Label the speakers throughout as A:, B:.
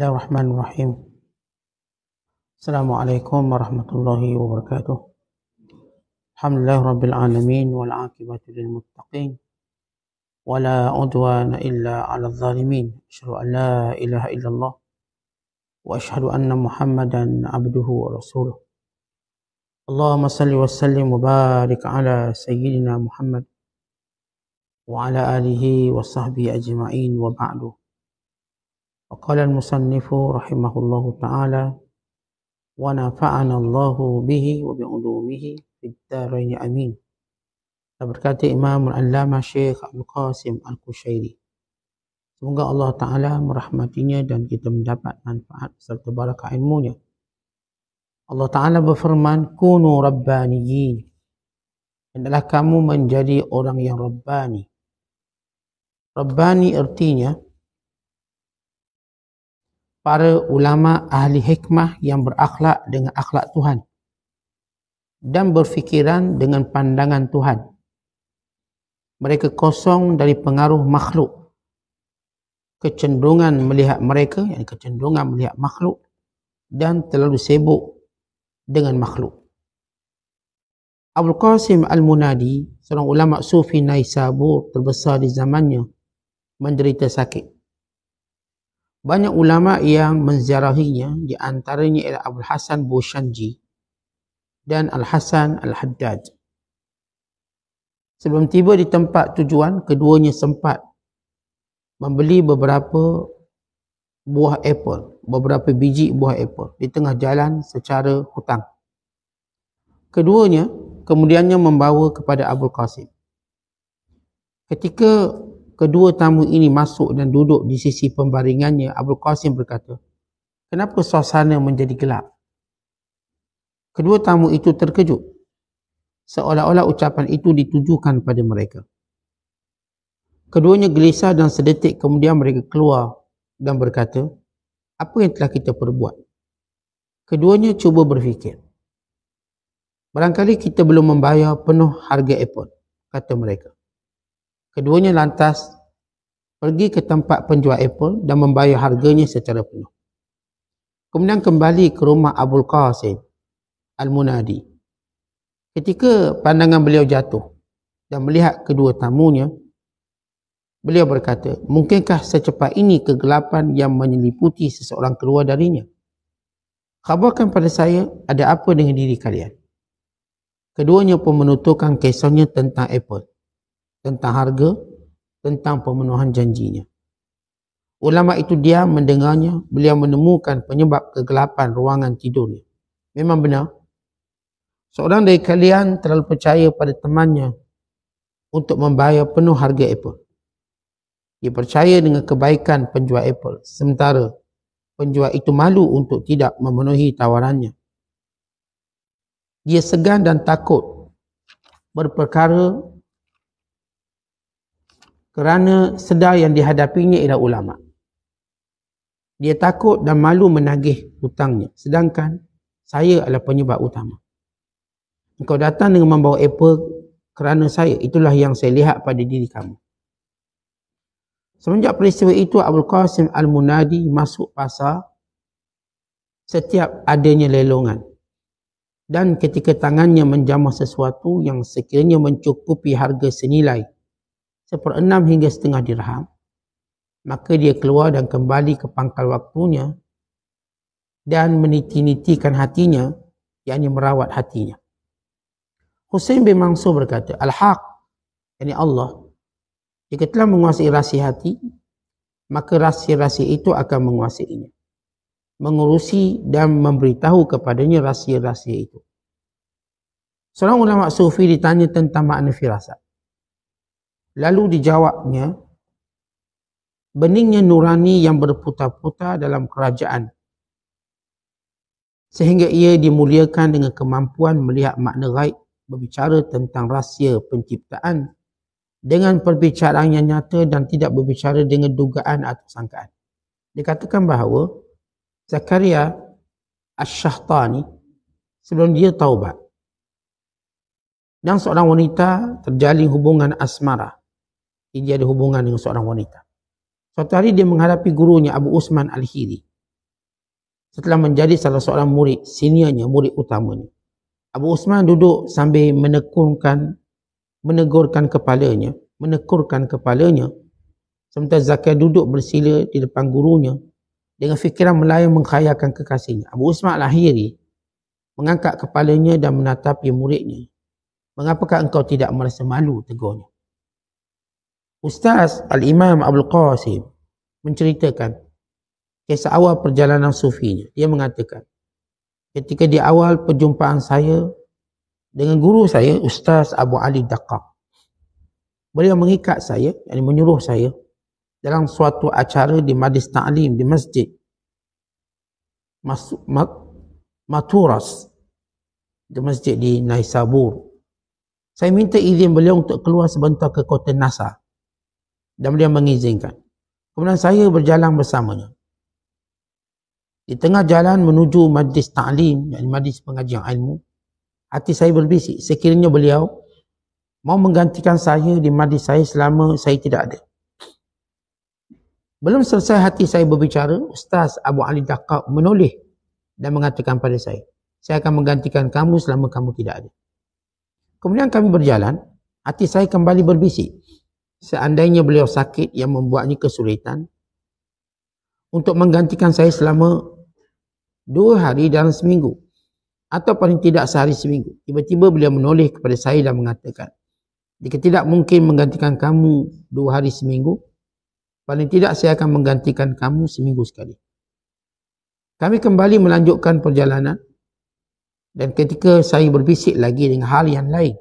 A: الله الرحمن الرحيم السلام عليكم ورحمة الله وبركاته الحمد لله رب العالمين والعاقبة للمتقين ولا عدوان إلا على الظالمين أشهد أن لا إله إلا الله وأشهد أن محمدا عبده ورسوله اللهم صل وسلم وبارك على سيدنا محمد وعلى آله وصحبه أجمعين وبعده وقال المصنف رحمه الله تعالى ونفعنا الله به وبعلومه في الدارين أمين berkata امام العلامه شيخ Syekh Abdul Qasim Al-Qushairi. Semoga Allah Ta'ala merahmatinya dan kita mendapat manfaat serta barakah ilmunya. Allah Ta'ala berfirman, Kunu Rabbaniyin. Adalah kamu menjadi orang yang Rabbani. Rabbani artinya, para ulama ahli hikmah yang berakhlak dengan akhlak Tuhan dan berfikiran dengan pandangan Tuhan. Mereka kosong dari pengaruh makhluk. Kecenderungan melihat mereka, yang kecenderungan melihat makhluk dan terlalu sibuk dengan makhluk. Abdul Qasim Al-Munadi, seorang ulama sufi Naisabur terbesar di zamannya, menderita sakit. Banyak ulama yang menziarahinya di antaranya ialah Abu Hasan Bushanji dan Al Hasan Al Haddad. Sebelum tiba di tempat tujuan, keduanya sempat membeli beberapa buah apel, beberapa biji buah apel di tengah jalan secara hutang. Keduanya kemudiannya membawa kepada Abu Qasim. Ketika kedua tamu ini masuk dan duduk di sisi pembaringannya, Abdul Qasim berkata, kenapa suasana menjadi gelap? Kedua tamu itu terkejut. Seolah-olah ucapan itu ditujukan pada mereka. Keduanya gelisah dan sedetik kemudian mereka keluar dan berkata, apa yang telah kita perbuat? Keduanya cuba berfikir. Barangkali kita belum membayar penuh harga airport, kata mereka. Keduanya lantas pergi ke tempat penjual Apple dan membayar harganya secara penuh. Kemudian kembali ke rumah Abdul Qasim Al-Munadi. Ketika pandangan beliau jatuh dan melihat kedua tamunya, beliau berkata, mungkinkah secepat ini kegelapan yang menyeliputi seseorang keluar darinya? Khabarkan pada saya ada apa dengan diri kalian. Keduanya pun menuturkan kesannya tentang Apple tentang harga, tentang pemenuhan janjinya. Ulama itu dia mendengarnya, beliau menemukan penyebab kegelapan ruangan tidurnya. Memang benar. Seorang dari kalian terlalu percaya pada temannya untuk membayar penuh harga Apple. Dia percaya dengan kebaikan penjual Apple. Sementara penjual itu malu untuk tidak memenuhi tawarannya. Dia segan dan takut berperkara kerana sedar yang dihadapinya ialah ulama. Dia takut dan malu menagih hutangnya. Sedangkan saya adalah penyebab utama. Engkau datang dengan membawa apple kerana saya. Itulah yang saya lihat pada diri kamu. Semenjak peristiwa itu, Abdul Qasim Al-Munadi masuk pasar setiap adanya lelongan. Dan ketika tangannya menjamah sesuatu yang sekiranya mencukupi harga senilai seperenam hingga setengah dirham. Maka dia keluar dan kembali ke pangkal waktunya dan meniti-nitikan hatinya, yakni merawat hatinya. Hussein bin Mansur berkata, Al-Haq, yakni Allah, jika telah menguasai rahsia hati, maka rahsia-rahsia itu akan menguasainya. Mengurusi dan memberitahu kepadanya rahsia-rahsia itu. Seorang ulama sufi ditanya tentang makna firasat. Lalu dijawabnya, beningnya nurani yang berputar-putar dalam kerajaan. Sehingga ia dimuliakan dengan kemampuan melihat makna raib berbicara tentang rahsia penciptaan dengan perbicaraan yang nyata dan tidak berbicara dengan dugaan atau sangkaan. Dikatakan bahawa Zakaria Ash-Shahtani sebelum dia taubat dan seorang wanita terjalin hubungan asmara dia ada hubungan dengan seorang wanita. Suatu hari dia menghadapi gurunya Abu Usman Al-Hiri. Setelah menjadi salah seorang murid, seniornya, murid utamanya. Abu Usman duduk sambil menekunkan, menegurkan kepalanya, menekurkan kepalanya. Sementara Zakir duduk bersila di depan gurunya dengan fikiran melayang mengkhayalkan kekasihnya. Abu Usman Al-Hiri mengangkat kepalanya dan menatapi muridnya. Mengapakah engkau tidak merasa malu tegurnya? Ustaz Al-Imam Abdul Qasim menceritakan kisah awal perjalanan sufinya. Dia mengatakan, ketika di awal perjumpaan saya dengan guru saya, Ustaz Abu Ali Daqaq, beliau mengikat saya, yang menyuruh saya dalam suatu acara di Madis Ta'lim, di masjid. Mas, mat, maturas di masjid di Naisabur. Saya minta izin beliau untuk keluar sebentar ke kota Nasar dan beliau mengizinkan. Kemudian saya berjalan bersamanya. Di tengah jalan menuju majlis ta'lim, yakni majlis pengajian ilmu, hati saya berbisik, sekiranya beliau mau menggantikan saya di majlis saya selama saya tidak ada. Belum selesai hati saya berbicara, Ustaz Abu Ali Dakar menoleh dan mengatakan pada saya, saya akan menggantikan kamu selama kamu tidak ada. Kemudian kami berjalan, hati saya kembali berbisik, seandainya beliau sakit yang membuatnya kesulitan untuk menggantikan saya selama dua hari dalam seminggu atau paling tidak sehari seminggu. Tiba-tiba beliau menoleh kepada saya dan mengatakan, jika tidak mungkin menggantikan kamu dua hari seminggu, paling tidak saya akan menggantikan kamu seminggu sekali. Kami kembali melanjutkan perjalanan dan ketika saya berbisik lagi dengan hal yang lain,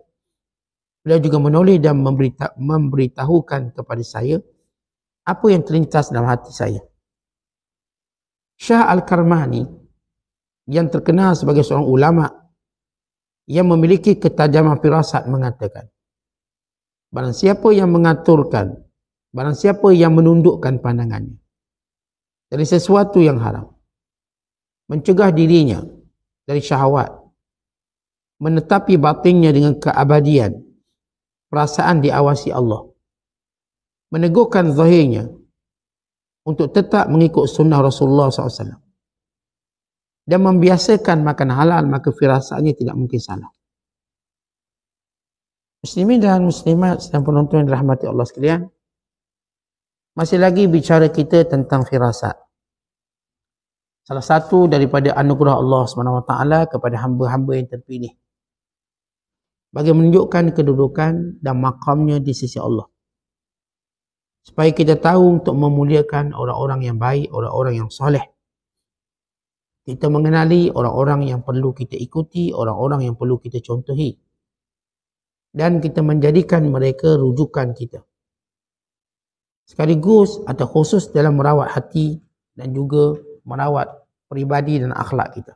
A: beliau juga menoleh dan memberita, memberitahukan kepada saya apa yang terlintas dalam hati saya. Syah Al-Karmani yang terkenal sebagai seorang ulama yang memiliki ketajaman firasat mengatakan barang siapa yang mengaturkan barang siapa yang menundukkan pandangannya dari sesuatu yang haram mencegah dirinya dari syahwat menetapi batinnya dengan keabadian perasaan diawasi Allah. Meneguhkan zahirnya untuk tetap mengikut sunnah Rasulullah SAW. Dan membiasakan makan halal maka firasatnya tidak mungkin salah. Muslimin dan muslimat dan penonton yang dirahmati Allah sekalian. Masih lagi bicara kita tentang firasat. Salah satu daripada anugerah Allah SWT kepada hamba-hamba yang terpilih bagi menunjukkan kedudukan dan makamnya di sisi Allah. Supaya kita tahu untuk memuliakan orang-orang yang baik, orang-orang yang soleh. Kita mengenali orang-orang yang perlu kita ikuti, orang-orang yang perlu kita contohi. Dan kita menjadikan mereka rujukan kita. Sekaligus atau khusus dalam merawat hati dan juga merawat peribadi dan akhlak kita.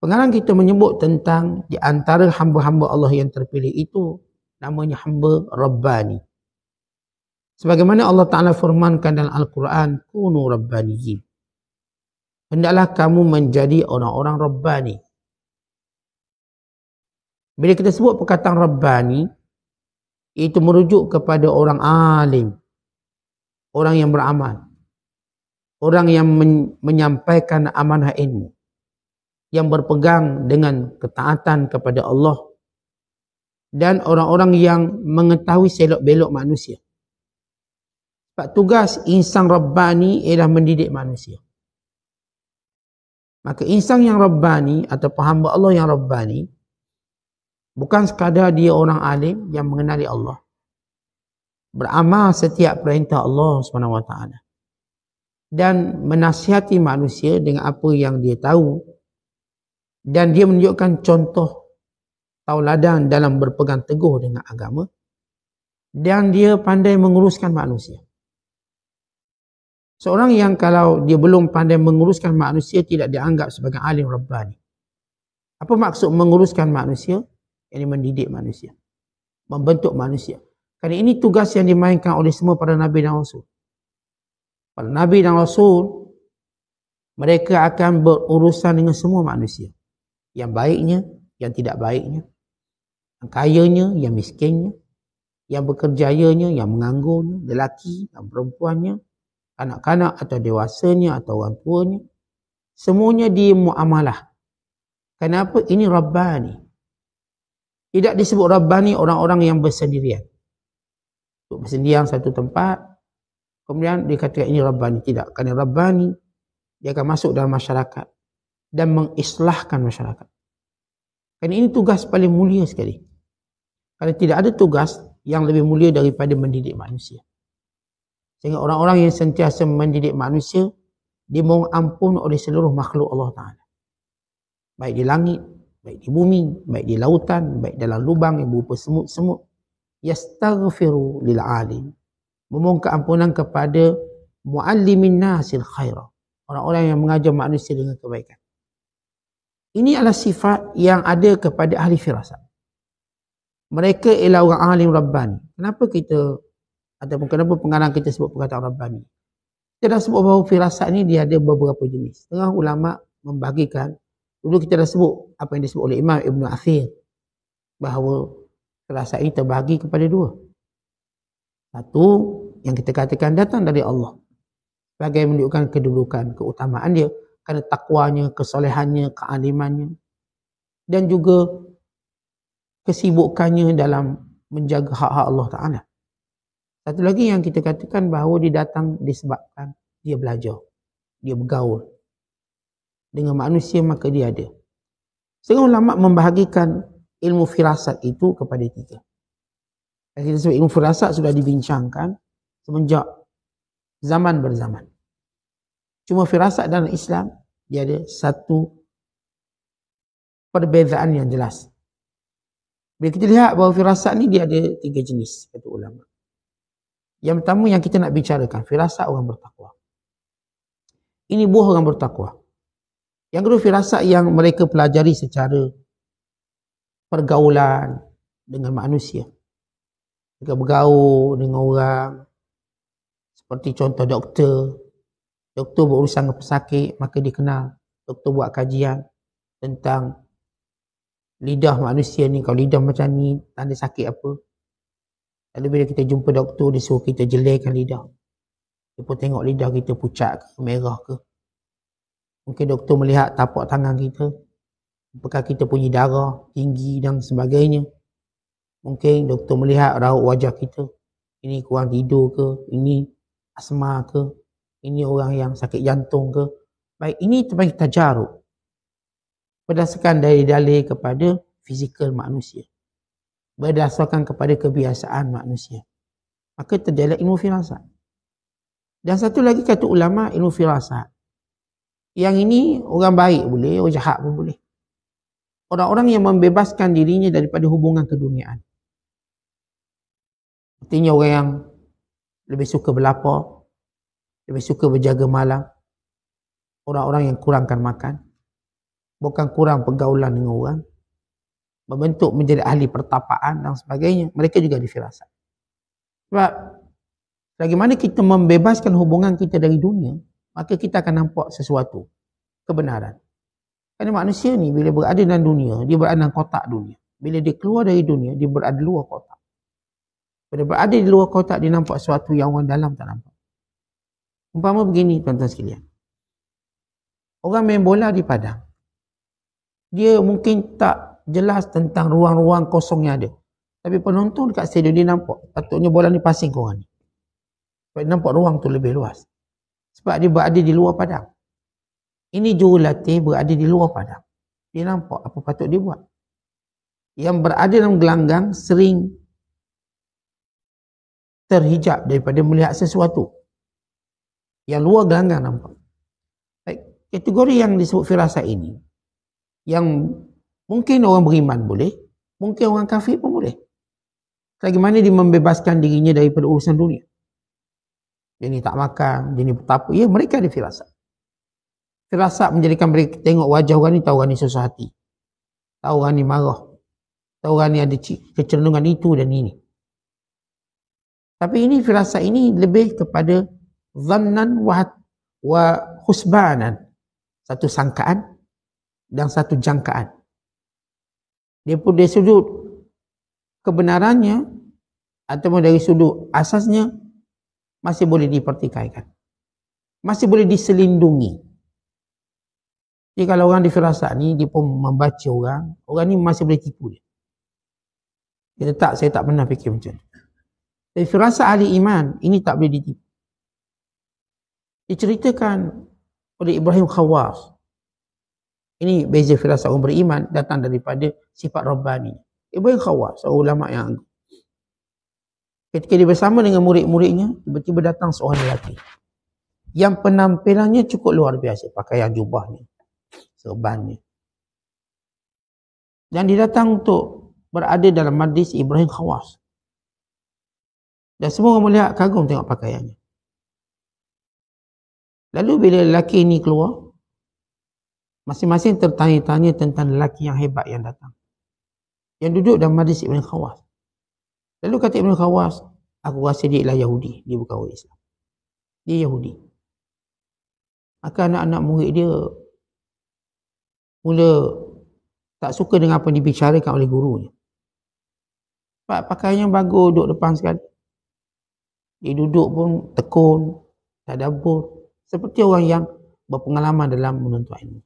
A: Pengarang kita menyebut tentang di antara hamba-hamba Allah yang terpilih itu namanya hamba Rabbani. Sebagaimana Allah Ta'ala firmankan dalam Al-Quran, Kunu Rabbani. Hendaklah kamu menjadi orang-orang Rabbani. Bila kita sebut perkataan Rabbani, itu merujuk kepada orang alim. Orang yang beramal. Orang yang men- menyampaikan amanah ilmu yang berpegang dengan ketaatan kepada Allah dan orang-orang yang mengetahui selok-belok manusia. Pak tugas insan Rabbani ialah mendidik manusia. Maka insan yang Rabbani atau hamba Allah yang Rabbani bukan sekadar dia orang alim yang mengenali Allah. Beramal setiap perintah Allah SWT. Dan menasihati manusia dengan apa yang dia tahu dan dia menunjukkan contoh tauladan dalam berpegang teguh dengan agama dan dia pandai menguruskan manusia. Seorang yang kalau dia belum pandai menguruskan manusia tidak dianggap sebagai alim rabbani. Apa maksud menguruskan manusia? Ini mendidik manusia. Membentuk manusia. Kerana ini tugas yang dimainkan oleh semua para Nabi dan Rasul. Para Nabi dan Rasul, mereka akan berurusan dengan semua manusia yang baiknya, yang tidak baiknya, yang kayanya, yang miskinnya, yang bekerjayanya, yang menganggurnya, lelaki dan perempuannya, kanak-kanak atau dewasanya atau orang tuanya, semuanya di muamalah. Kenapa? Ini Rabbani. Tidak disebut Rabbani orang-orang yang bersendirian. Untuk bersendirian satu tempat, kemudian dikatakan ini Rabbani. Tidak, kerana Rabbani dia akan masuk dalam masyarakat dan mengislahkan masyarakat. Dan ini tugas paling mulia sekali. Karena tidak ada tugas yang lebih mulia daripada mendidik manusia. Sehingga orang-orang yang sentiasa mendidik manusia, dia mohon ampun oleh seluruh makhluk Allah Ta'ala. Baik di langit, baik di bumi, baik di lautan, baik dalam lubang yang berupa semut-semut. Yastaghfiru lil'alim. Memohon keampunan kepada mu'allimin nasil khairah. Orang-orang yang mengajar manusia dengan kebaikan. Ini adalah sifat yang ada kepada ahli firasat. Mereka ialah orang alim Rabbani. Kenapa kita, ataupun kenapa pengarang kita sebut perkataan Rabbani? Kita dah sebut bahawa firasat ni dia ada beberapa jenis. Setengah ulama' membagikan, dulu kita dah sebut apa yang disebut oleh Imam Ibn Athir. Bahawa firasat ini terbagi kepada dua. Satu, yang kita katakan datang dari Allah. Sebagai menunjukkan kedudukan, keutamaan dia kerana takwanya, kesolehannya, kealimannya dan juga kesibukannya dalam menjaga hak-hak Allah Ta'ala. Satu lagi yang kita katakan bahawa dia datang disebabkan dia belajar. Dia bergaul. Dengan manusia maka dia ada. Sehingga ulama membahagikan ilmu firasat itu kepada kita. Dan kita sebut ilmu firasat sudah dibincangkan semenjak zaman berzaman. Cuma firasat dalam Islam dia ada satu perbezaan yang jelas. Bila kita lihat bahawa firasat ni dia ada tiga jenis kata ulama. Yang pertama yang kita nak bicarakan firasat orang bertakwa. Ini buah orang bertakwa. Yang kedua firasat yang mereka pelajari secara pergaulan dengan manusia. Mereka bergaul dengan orang seperti contoh doktor, Doktor berurusan dengan pesakit, maka dikenal. Doktor buat kajian tentang lidah manusia ni. Kalau lidah macam ni, tanda sakit apa. Lalu bila kita jumpa doktor, dia suruh kita jelekan lidah. kita pun tengok lidah kita pucat ke, merah ke. Mungkin doktor melihat tapak tangan kita. Apakah kita punya darah tinggi dan sebagainya. Mungkin doktor melihat raut wajah kita. Ini kurang tidur ke, ini asma ke, ini orang yang sakit jantung ke. Baik, ini terpanggil tajaruk. Berdasarkan dari dalil kepada fizikal manusia. Berdasarkan kepada kebiasaan manusia. Maka terdapat ilmu firasat. Dan satu lagi kata ulama ilmu firasat. Yang ini orang baik boleh, orang jahat pun boleh. Orang-orang yang membebaskan dirinya daripada hubungan keduniaan. Artinya orang yang lebih suka berlapar, lebih suka berjaga malam. Orang-orang yang kurangkan makan. Bukan kurang pergaulan dengan orang. Membentuk menjadi ahli pertapaan dan sebagainya. Mereka juga difirasat. Sebab bagaimana kita membebaskan hubungan kita dari dunia, maka kita akan nampak sesuatu. Kebenaran. Kerana manusia ni bila berada dalam dunia, dia berada dalam kotak dunia. Bila dia keluar dari dunia, dia berada di luar kotak. Bila berada di luar kotak, dia nampak sesuatu yang orang dalam tak nampak. Umpama begini tuan-tuan sekalian. Orang main bola di padang. Dia mungkin tak jelas tentang ruang-ruang kosong yang ada. Tapi penonton dekat stadium dia nampak. Patutnya bola ni pasing korang ni. Sebab dia nampak ruang tu lebih luas. Sebab dia berada di luar padang. Ini jurulatih berada di luar padang. Dia nampak apa patut dia buat. Yang berada dalam gelanggang sering terhijab daripada melihat sesuatu yang luar gelanggang nampak. Baik, kategori yang disebut firasat ini yang mungkin orang beriman boleh, mungkin orang kafir pun boleh. Bagaimana dia membebaskan dirinya daripada urusan dunia? Dia ni tak makan, dia ni apa? Ya, mereka ada firasat. Firasat menjadikan mereka tengok wajah orang ni, tahu orang ni susah hati. Tahu orang ni marah. Tahu orang ni ada kecerdungan itu dan ini. Tapi ini firasat ini lebih kepada zannan wa wa husbanan satu sangkaan dan satu jangkaan dia pun dari sudut kebenarannya atau dari sudut asasnya masih boleh dipertikaikan masih boleh diselindungi jadi kalau orang difirasat ni dia pun membaca orang orang ni masih boleh tipu dia kita tak saya tak pernah fikir macam tu tapi firasat ahli iman ini tak boleh ditipu diceritakan oleh Ibrahim Khawas. Ini beza firasat orang beriman datang daripada sifat Rabbani. Ibrahim Khawas, seorang ulama yang anggap. Ketika dia bersama dengan murid-muridnya, tiba-tiba datang seorang lelaki. Yang penampilannya cukup luar biasa. Pakaian jubahnya, serbannya. Dan dia datang untuk berada dalam madis Ibrahim Khawas. Dan semua orang melihat kagum tengok pakaiannya. Lalu bila lelaki ini keluar, masing-masing tertanya-tanya tentang lelaki yang hebat yang datang. Yang duduk dalam majlis Ibn Khawas. Lalu kata Ibn Khawas, aku rasa dia ialah Yahudi. Dia bukan orang Islam. Dia Yahudi. Maka anak-anak murid dia mula tak suka dengan apa yang dibicarakan oleh gurunya. Pak pakaian yang bagus duduk depan sekali. Dia duduk pun tekun, tak ada bur. Seperti orang yang berpengalaman dalam menuntut ilmu.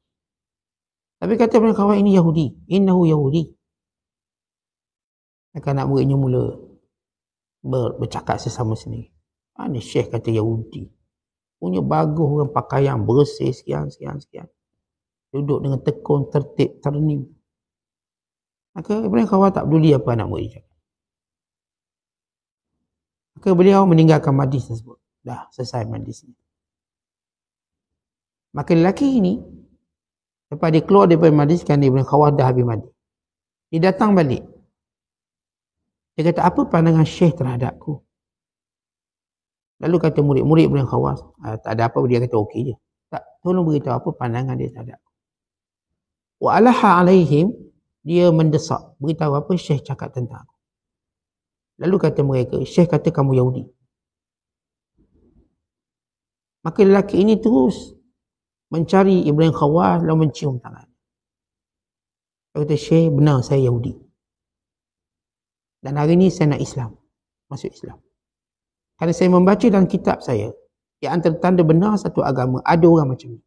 A: Tapi kata punya kawan ini Yahudi. Innahu Yahudi. Maka nak muridnya mula ber, bercakap sesama sendiri. Mana Syekh kata Yahudi. Punya bagus orang pakaian bersih sekian, sekian, sekian. Duduk dengan tekun, tertib, ternim. Maka Ibrahim Khawar tak peduli apa anak murid cakap. Maka beliau meninggalkan madis tersebut. Dah selesai ini. Maka lelaki ini, lepas dia keluar daripada Madinah, kan, sekarang Ibn Khawar dah habis Madinah. Dia datang balik. Dia kata, apa pandangan Syekh terhadapku? Lalu kata murid-murid Ibn Khawar, ah, tak ada apa, dia kata okey je. Tak, tolong beritahu apa pandangan dia terhadapku. Wa'alaha alaihim, dia mendesak. Beritahu apa Syekh cakap tentang aku. Lalu kata mereka, Syekh kata kamu Yahudi. Maka lelaki ini terus mencari Ibrahim Khawas lalu mencium tangan. Saya kata, Syekh, benar saya Yahudi. Dan hari ini saya nak Islam. Masuk Islam. Kerana saya membaca dalam kitab saya, yang antara tanda benar satu agama, ada orang macam ni.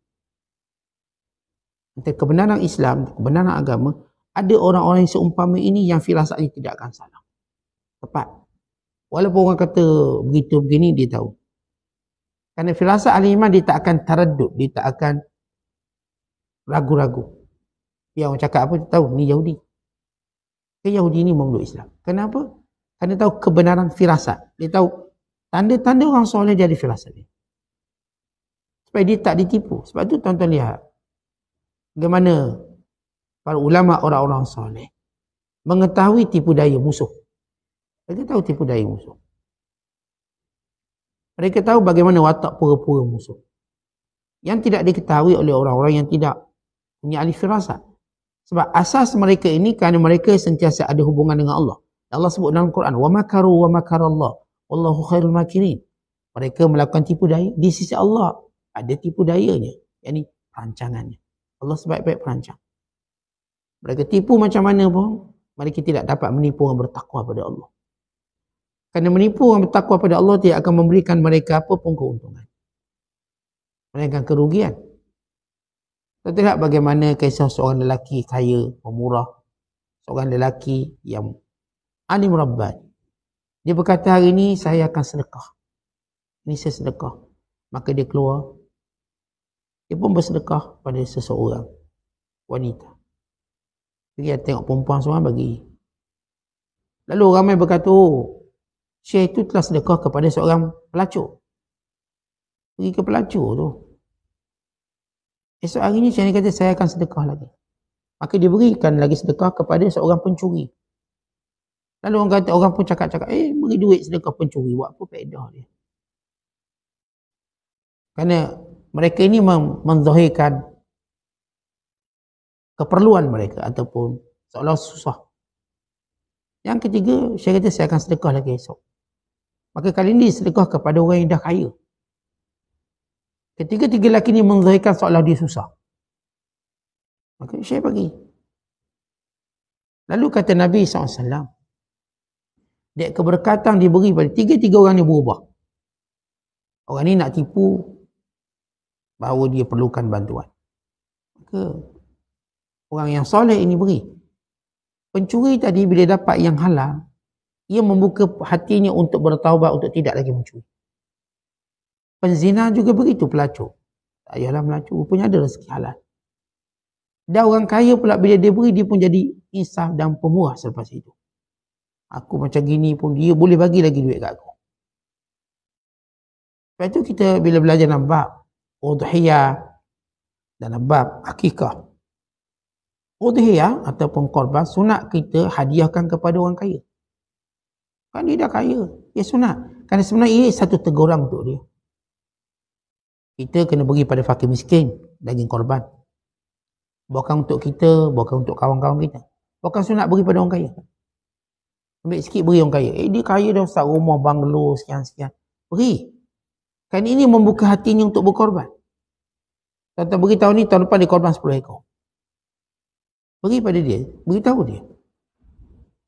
A: Antara kebenaran Islam, kebenaran agama, ada orang-orang yang seumpama ini yang firasatnya tidak akan salah. Tepat. Walaupun orang kata begitu begini, dia tahu. Kerana filasat ahli iman dia tak akan teredut, dia tak akan ragu-ragu. Yang orang cakap apa, dia tahu, ni Yahudi. Ke Yahudi ni memeluk Islam. Kenapa? Kerana tahu kebenaran firasa. Dia tahu tanda-tanda orang soleh dia ada firasat dia. Supaya dia tak ditipu. Sebab tu tuan-tuan lihat. Bagaimana para ulama orang-orang soleh mengetahui tipu daya musuh. Dia tahu tipu daya musuh. Mereka tahu bagaimana watak pura-pura musuh. Yang tidak diketahui oleh orang-orang yang tidak punya alif firasat. Sebab asas mereka ini kerana mereka sentiasa ada hubungan dengan Allah. Allah sebut dalam Quran, "Wa makaru wa makar Allah, wallahu khairul makirin." Mereka melakukan tipu daya di sisi Allah. Ada tipu dayanya, yakni perancangannya. Allah sebaik-baik perancang. Mereka tipu macam mana pun, mereka tidak dapat menipu orang bertakwa pada Allah. Kerana menipu yang bertakwa pada Allah tidak akan memberikan mereka apa pun keuntungan. Melainkan kerugian. Kita tengok bagaimana kisah seorang lelaki kaya, pemurah. Seorang lelaki yang alim rabbat. Dia berkata hari ini saya akan sedekah. Ini saya sedekah. Maka dia keluar. Dia pun bersedekah pada seseorang wanita. Dia tengok perempuan semua bagi. Lalu ramai berkata, oh, Syekh itu telah sedekah kepada seorang pelacur. Pergi ke pelacur tu. Esok hari ni Syekh ni kata saya akan sedekah lagi. Maka dia berikan lagi sedekah kepada seorang pencuri. Lalu orang kata, orang pun cakap-cakap, eh beri duit sedekah pencuri, buat apa pedah dia. Kerana mereka ini mem- menzahirkan keperluan mereka ataupun seolah susah. Yang ketiga, saya kata saya akan sedekah lagi esok. Maka kali ini sedekah kepada orang yang dah kaya. Ketiga-tiga lelaki ini menzahirkan seolah dia susah. Maka Syekh bagi. Lalu kata Nabi SAW. Dia keberkatan diberi pada tiga-tiga orang ini berubah. Orang ini nak tipu bahawa dia perlukan bantuan. Maka orang yang soleh ini beri. Pencuri tadi bila dapat yang halal, ia membuka hatinya untuk bertaubat untuk tidak lagi mencuri. Penzina juga begitu pelacur. Tak payahlah melacur. Rupanya ada rezeki halal. Dan orang kaya pula bila dia beri, dia pun jadi insaf dan pemurah selepas itu. Aku macam gini pun dia boleh bagi lagi duit kat aku. Lepas itu kita bila belajar dalam bab Udhiyah dan bab Akikah. Udhiyah ataupun korban sunat kita hadiahkan kepada orang kaya. Kan dia dah kaya. Ya sunat. Kerana sebenarnya ini satu teguran untuk dia. Kita kena bagi pada fakir miskin daging korban. Bukan untuk kita, bukan untuk kawan-kawan kita. Bukan sunat bagi pada orang kaya. Ambil sikit beri orang kaya. Eh dia kaya dah ustaz rumah banglo sekian-sekian. Beri. Kan ini membuka hatinya untuk berkorban. Tuan-tuan beritahu ni tahun depan dia korban 10 ekor. Beri pada dia, beritahu dia.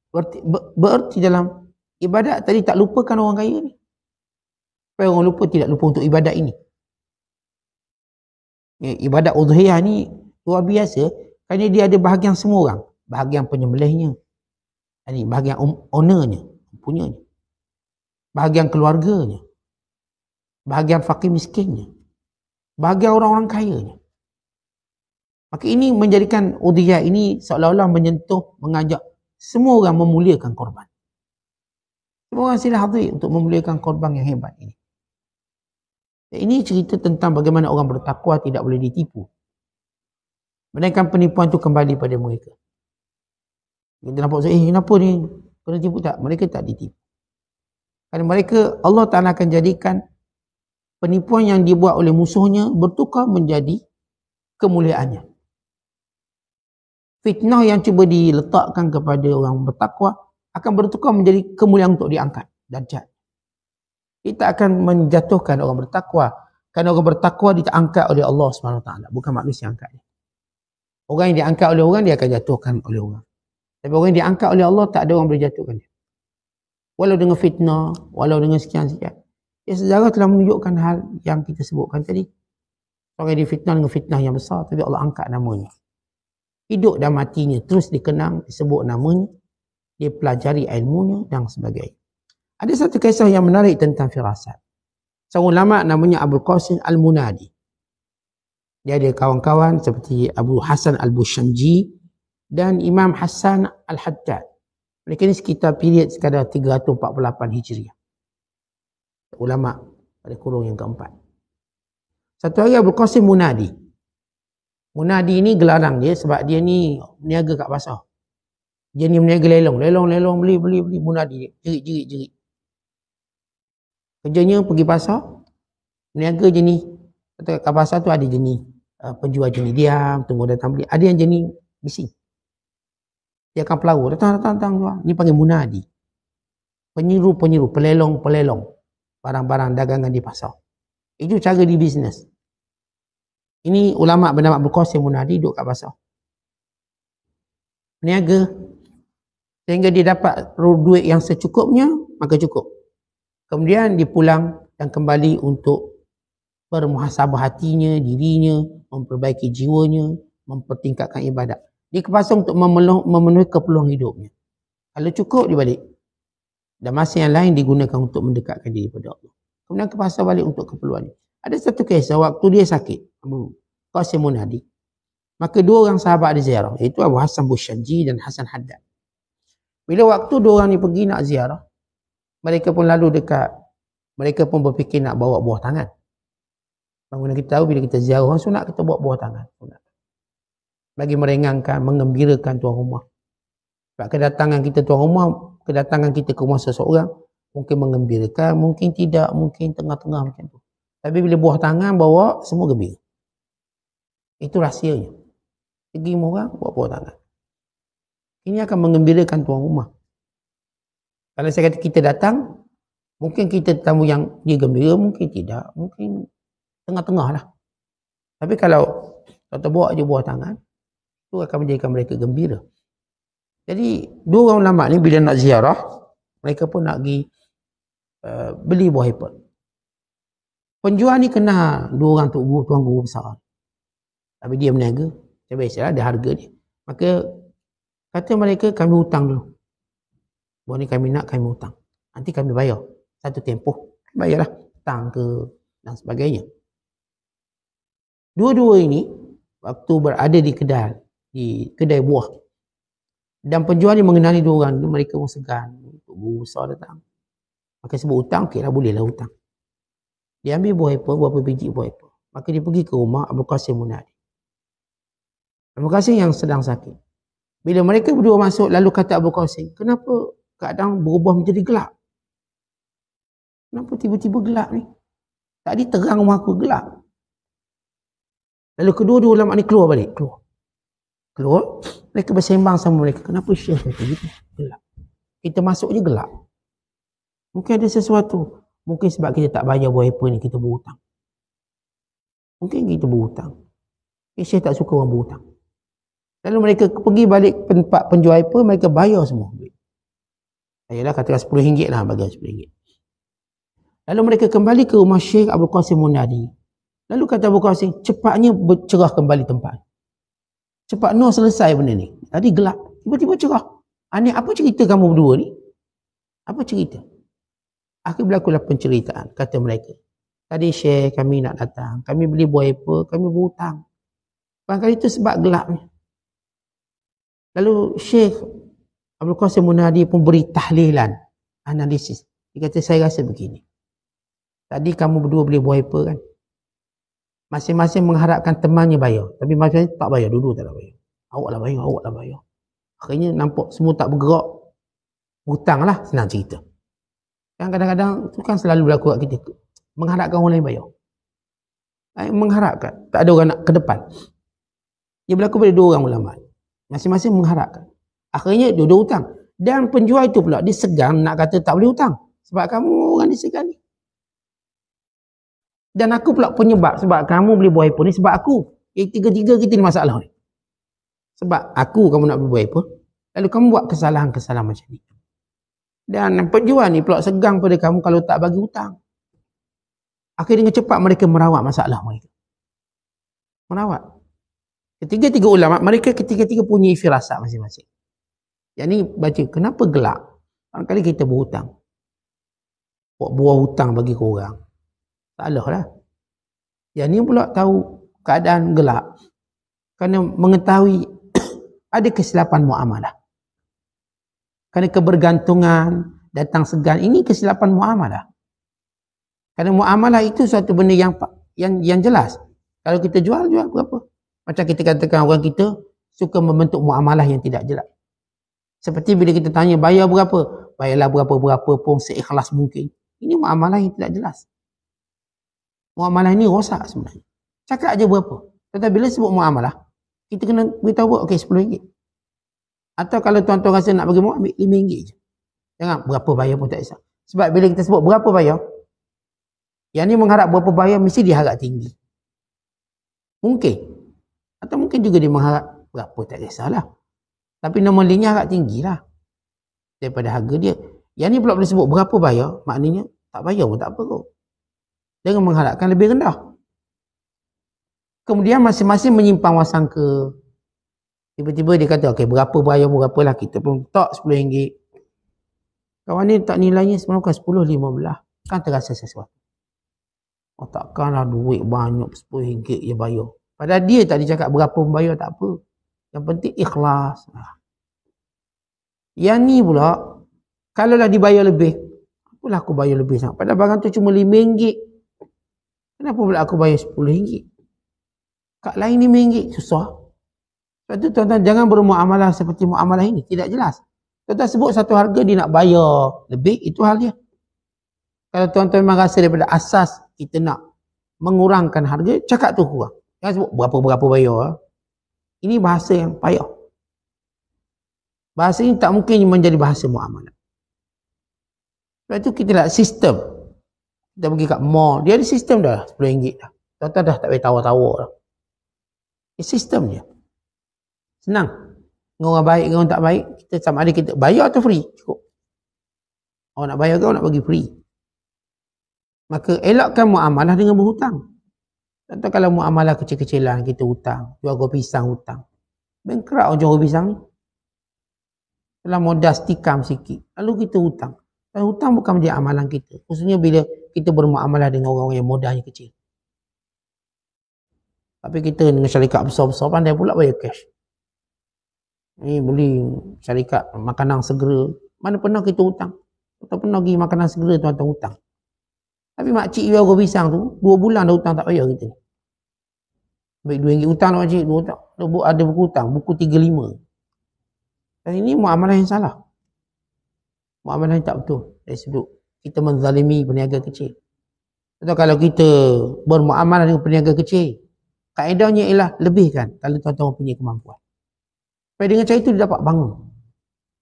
A: Berarti, bererti dalam ibadat tadi tak lupakan orang kaya ni. Apa orang lupa tidak lupa untuk ibadat ini. Ya, ibadat udhiyah ni luar biasa kerana dia ada bahagian semua orang. Bahagian penyembelihnya. Ini bahagian ownernya, punyanya. Bahagian keluarganya. Bahagian fakir miskinnya. Bahagian orang-orang kayanya. Maka ini menjadikan udhiyah ini seolah-olah menyentuh, mengajak semua orang memuliakan korban. Semua orang sila hadir untuk memuliakan korban yang hebat ini. Ini cerita tentang bagaimana orang bertakwa tidak boleh ditipu. Menaikkan penipuan itu kembali pada mereka. Kita nampak, eh kenapa ni? Kena tipu tak? Mereka tak ditipu. Kerana mereka, Allah Ta'ala akan jadikan penipuan yang dibuat oleh musuhnya bertukar menjadi kemuliaannya. Fitnah yang cuba diletakkan kepada orang bertakwa akan bertukar menjadi kemuliaan untuk diangkat darjat. Kita akan menjatuhkan orang bertakwa. Kerana orang bertakwa diangkat oleh Allah subhanahu taala. Bukan manusia yang angkat. Orang yang diangkat oleh orang, dia akan jatuhkan oleh orang. Tapi orang yang diangkat oleh Allah, tak ada orang boleh jatuhkan dia. Walau dengan fitnah, walau dengan sekian-sekian. Ya, sejarah telah menunjukkan hal yang kita sebutkan tadi. Orang yang difitnah dengan fitnah yang besar, tapi Allah angkat namanya. Hidup dan matinya terus dikenang, disebut namanya dia pelajari ilmunya dan sebagainya. Ada satu kisah yang menarik tentang firasat. Seorang ulama namanya Abu Qasim Al-Munadi. Dia ada kawan-kawan seperti Abu Hasan al Bushanji dan Imam Hasan Al-Haddad. Mereka ini sekitar period sekadar 348 Hijriah. Ulama pada kurung yang keempat. Satu hari Abu Qasim Munadi. Munadi ini gelarang dia sebab dia ni niaga kat pasar. Jadi berniaga lelong, lelong, lelong, beli, beli, beli, munadi, jerit, jerit, jerit. Kerjanya pergi pasar, berniaga jenis. Kata kat pasar tu ada jenis, uh, penjual jenis diam, tunggu datang beli. Ada yang jenis bisi, Dia akan pelawa, datang, datang, datang. Ini panggil munadi. Penyiru, penyiru, pelelong, pelelong. Barang-barang dagangan di pasar. Itu cara di bisnes. Ini ulama bernama Bukhosin Munadi duduk kat pasar. Peniaga sehingga dia dapat duit yang secukupnya, maka cukup. Kemudian dia pulang dan kembali untuk bermuhasabah hatinya, dirinya, memperbaiki jiwanya, mempertingkatkan ibadat. Dia kepasang untuk memenuhi keperluan hidupnya. Kalau cukup, dia balik. Dan masa yang lain digunakan untuk mendekatkan diri kepada Allah. Kemudian kepasang balik untuk keperluan. Ada satu kisah waktu dia sakit. Kau semunadi. Maka dua orang sahabat di ziarah. Iaitu Abu Hassan Bushanji dan Hassan Haddad. Bila waktu dua orang ni pergi nak ziarah, mereka pun lalu dekat, mereka pun berfikir nak bawa buah tangan. Bangunan kita tahu bila kita ziarah orang sunat, kita bawa buah tangan. Bagi merengangkan, mengembirakan tuan rumah. Sebab kedatangan kita tuan rumah, kedatangan kita ke rumah seseorang, mungkin mengembirakan, mungkin tidak, mungkin tengah-tengah macam tu. Tapi bila buah tangan bawa, semua gembira. Itu rahsianya. Pergi orang, buat buah tangan. Ini akan mengembirakan tuan rumah. Kalau saya kata kita datang, mungkin kita tamu yang dia gembira, mungkin tidak. Mungkin tengah-tengah lah. Tapi kalau tuan-tuan bawa je buah tangan, tu akan menjadikan mereka gembira. Jadi, dua orang lama ni bila nak ziarah, mereka pun nak pergi uh, beli buah hepat. Penjual ni kena dua orang tuan guru, tuan guru besar. Tapi dia meniaga. Tapi biasalah ada harga ni, Maka Kata mereka, kami hutang dulu. Bawah ni kami nak, kami hutang. Nanti kami bayar. Satu tempoh. Bayarlah. Hutang ke dan sebagainya. Dua-dua ini, waktu berada di kedai, di kedai buah. Dan penjual ni mengenali dua orang. Mereka pun segan. Berusaha datang. Maka sebut hutang, okey lah bolehlah hutang. Dia ambil buah apa, apa biji buah apa. Maka dia pergi ke rumah Abu Qasim Munadi. Abu Qasim yang sedang sakit. Bila mereka berdua masuk, lalu kata Abu Qasim, kenapa kadang berubah menjadi gelap? Kenapa tiba-tiba gelap ni? Tadi terang rumah aku gelap. Lalu kedua-dua ulama ni keluar balik. Keluar. Keluar. Mereka bersembang sama mereka. Kenapa Syekh kata gitu? Gelap. Kita masuk je gelap. Mungkin ada sesuatu. Mungkin sebab kita tak bayar buah apa ni, kita berhutang. Mungkin kita berhutang. Eh, syekh tak suka orang berhutang. Lalu mereka pergi balik ke tempat penjual apa, mereka bayar semua. Ayolah kata RM10 lah bagi RM10. Lalu mereka kembali ke rumah Syekh Abu Qasim Munadi. Lalu kata Abu Qasim, cepatnya cerah kembali tempat. Cepat Nur selesai benda ni. Tadi gelap. Tiba-tiba cerah. Ani apa cerita kamu berdua ni? Apa cerita? Akhir berlakulah penceritaan. Kata mereka. Tadi Syekh kami nak datang. Kami beli buah apa. Kami berhutang. Bangkali itu sebab gelapnya. Lalu Syekh Abdul Qasim Munadi pun beri tahlilan, analisis. Dia kata, saya rasa begini. Tadi kamu berdua beli buah apa kan? Masing-masing mengharapkan temannya bayar. Tapi macam masing tak bayar. Dulu tak bayar. Awaklah bayar, awaklah bayar. Akhirnya nampak semua tak bergerak. Hutang lah, senang cerita. Yang kadang-kadang tu kan selalu berlaku kat kita. Mengharapkan orang lain bayar. Eh, mengharapkan. Tak ada orang nak ke depan. Ia berlaku pada dua orang ulama'. Masing-masing mengharapkan. Akhirnya dua-dua hutang. Dan penjual itu pula dia segan nak kata tak boleh hutang. Sebab kamu orang disegan ni. Dan aku pula penyebab sebab kamu beli buah iPhone ni sebab aku. Eh, tiga-tiga kita ni masalah ni. Sebab aku kamu nak beli buah iPhone. Lalu kamu buat kesalahan-kesalahan macam ni. Dan penjual ni pula segan pada kamu kalau tak bagi hutang. Akhirnya cepat mereka merawat masalah mereka. Merawat. Ketiga-tiga ulama, mereka ketiga-tiga punya firasa masing-masing. Yang ni baca, kenapa gelak? Kadang-kadang kita berhutang. Buat buah hutang bagi korang. Salah lah. Yang ni pula tahu keadaan gelak. Kerana mengetahui ada kesilapan muamalah. Kerana kebergantungan, datang segan. Ini kesilapan muamalah. Kerana muamalah itu suatu benda yang yang yang jelas. Kalau kita jual, jual apa? Macam kita katakan orang kita suka membentuk muamalah yang tidak jelas. Seperti bila kita tanya bayar berapa? Bayarlah berapa-berapa pun seikhlas mungkin. Ini muamalah yang tidak jelas. Muamalah ini rosak sebenarnya. Cakap aja berapa. Tetapi bila sebut muamalah, kita kena beritahu, okay RM10. Atau kalau tuan-tuan rasa nak bagi muamalah, ambil RM5 je. Jangan berapa bayar pun tak kisah. Sebab bila kita sebut berapa bayar, yang ni mengharap berapa bayar mesti diharap tinggi. Mungkin. Atau mungkin juga dia mengharap berapa tak kisahlah. Tapi nombor linknya agak tinggi lah. Daripada harga dia. Yang ni pula boleh sebut berapa bayar. Maknanya tak bayar pun tak apa kot. Jangan mengharapkan lebih rendah. Kemudian masing-masing menyimpang wasangka. Tiba-tiba dia kata, okay berapa bayar berapa lah. Kita pun tak RM10. Kawan ni tak nilainya sebenarnya RM10, RM15. Kan terasa sesuatu. Oh takkanlah duit banyak RM10 je bayar. Padahal dia tadi cakap berapa membayar tak apa. Yang penting ikhlas. Yang ni pula, lah dibayar lebih, apalah aku bayar lebih sangat. Padahal barang tu cuma RM5. Kenapa pula aku bayar RM10? Kat lain RM5 susah. Sebab tu tuan-tuan jangan bermuamalah seperti muamalah ini. Tidak jelas. Tuan-tuan sebut satu harga dia nak bayar lebih, itu hal dia. Kalau tuan-tuan memang rasa daripada asas kita nak mengurangkan harga, cakap tu kurang. Jangan sebut berapa-berapa bayar. Ah. Ini bahasa yang payah. Bahasa ini tak mungkin menjadi bahasa muamalah. Sebab itu kita nak sistem. Kita pergi kat mall, dia ada sistem dah RM10 dah. Tuan-tuan dah tak payah tawar tawar. dah. Ini sistem Senang. Dengan orang baik, dengan orang tak baik, kita sama ada kita bayar atau free? Cukup. Orang nak bayar ke orang nak bagi free? Maka elakkan muamalah dengan berhutang. Contoh kalau muamalah kecil-kecilan, kita hutang. Jual goh pisang hutang. Bankrak ujung goh pisang ni. setelah modal stikam sikit. Lalu kita hutang. Dan hutang bukan menjadi amalan kita. Khususnya bila kita bermuamalah dengan orang-orang yang modalnya kecil. Tapi kita dengan syarikat besar-besar pandai pula bayar cash. Ini beli syarikat makanan segera. Mana pernah kita hutang? Tak pernah pergi makanan segera tuan-tuan hutang. Tapi makcik jual kau pisang tu, dua bulan dah hutang tak payah kita ni. Baik dua ringgit hutang lah cik dua tak. Dua buku, ada buku hutang, buku tiga lima. Dan ini muamalah yang salah. Muamalah yang tak betul. Dari sudut, kita menzalimi peniaga kecil. Atau kalau kita bermuamalah dengan peniaga kecil, kaedahnya ialah lebihkan kalau tuan-tuan punya kemampuan. Tapi dengan cara itu dia dapat bangun.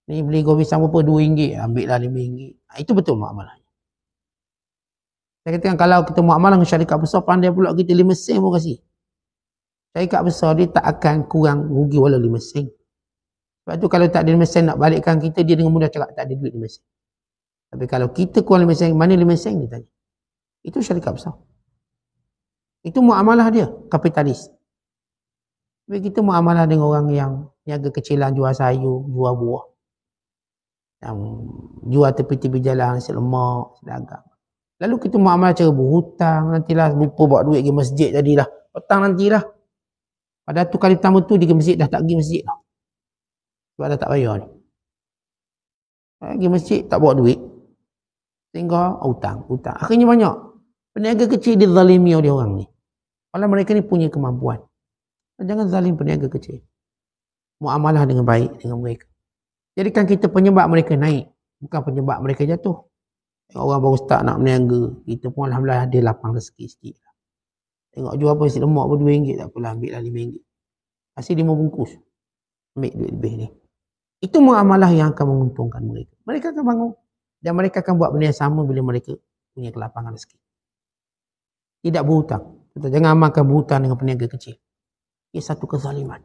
A: Ni beli kau pisang berapa? Dua ringgit. Ambil lah lima ringgit. Ha, itu betul muamalahnya. Saya katakan kalau kita mu'amalah dengan syarikat besar, pandai pula kita lima sen pun kasih. Syarikat besar dia tak akan kurang rugi walau lima sen. Sebab tu kalau tak ada lima sen nak balikkan kita, dia dengan mudah cakap tak ada duit lima sen. Tapi kalau kita kurang lima sen, mana lima sen dia tanya. Itu syarikat besar. Itu mu'amalah dia, kapitalis. Tapi kita mu'amalah dengan orang yang niaga kecilan, jual sayur, buah buah. Yang jual tepi-tepi jalan, hasil lemak, sedagang. Lalu kita muamalah cara berhutang nantilah lupa bawa duit pergi masjid jadilah. Hutang nantilah. Pada tu kali pertama tu dia ke masjid dah tak pergi masjid dah. Sebab dah tak bayar ni. Pergi masjid tak bawa duit. Tinggal hutang, hutang. Akhirnya banyak. Peniaga kecil dizalimi oleh orang ni. Kalau mereka ni punya kemampuan. Jangan zalim peniaga kecil. Muamalah dengan baik dengan mereka. Jadikan kita penyebab mereka naik. Bukan penyebab mereka jatuh. Orang baru start nak berniaga. Kita pun Alhamdulillah ada lapang rezeki sikit. Tengok jual apa isi lemak pun RM2. Tak apalah ambil lah RM5. Kasih RM5 bungkus. Ambil duit lebih ni. Itu muamalah yang akan menguntungkan mereka. Mereka akan bangun. Dan mereka akan buat benda yang sama bila mereka punya kelapangan rezeki. Tidak berhutang. Kita jangan amalkan berhutang dengan peniaga kecil. Ia satu kezaliman.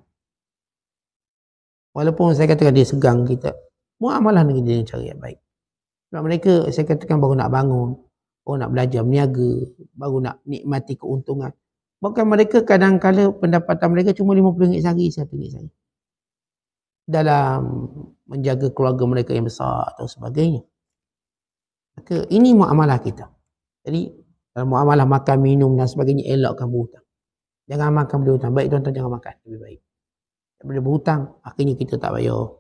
A: Walaupun saya katakan dia segang kita. Muamalah dengan cara yang baik. Sebab mereka saya katakan baru nak bangun, baru nak belajar berniaga, baru nak nikmati keuntungan. Bukan mereka kadang-kadang pendapatan mereka cuma RM50 sehari, saya ringgit sehari. Dalam menjaga keluarga mereka yang besar atau sebagainya. Maka ini muamalah kita. Jadi dalam muamalah makan, minum dan sebagainya elakkan berhutang. Jangan makan berhutang. Baik tuan-tuan jangan makan. Lebih baik. Bila berhutang, akhirnya kita tak bayar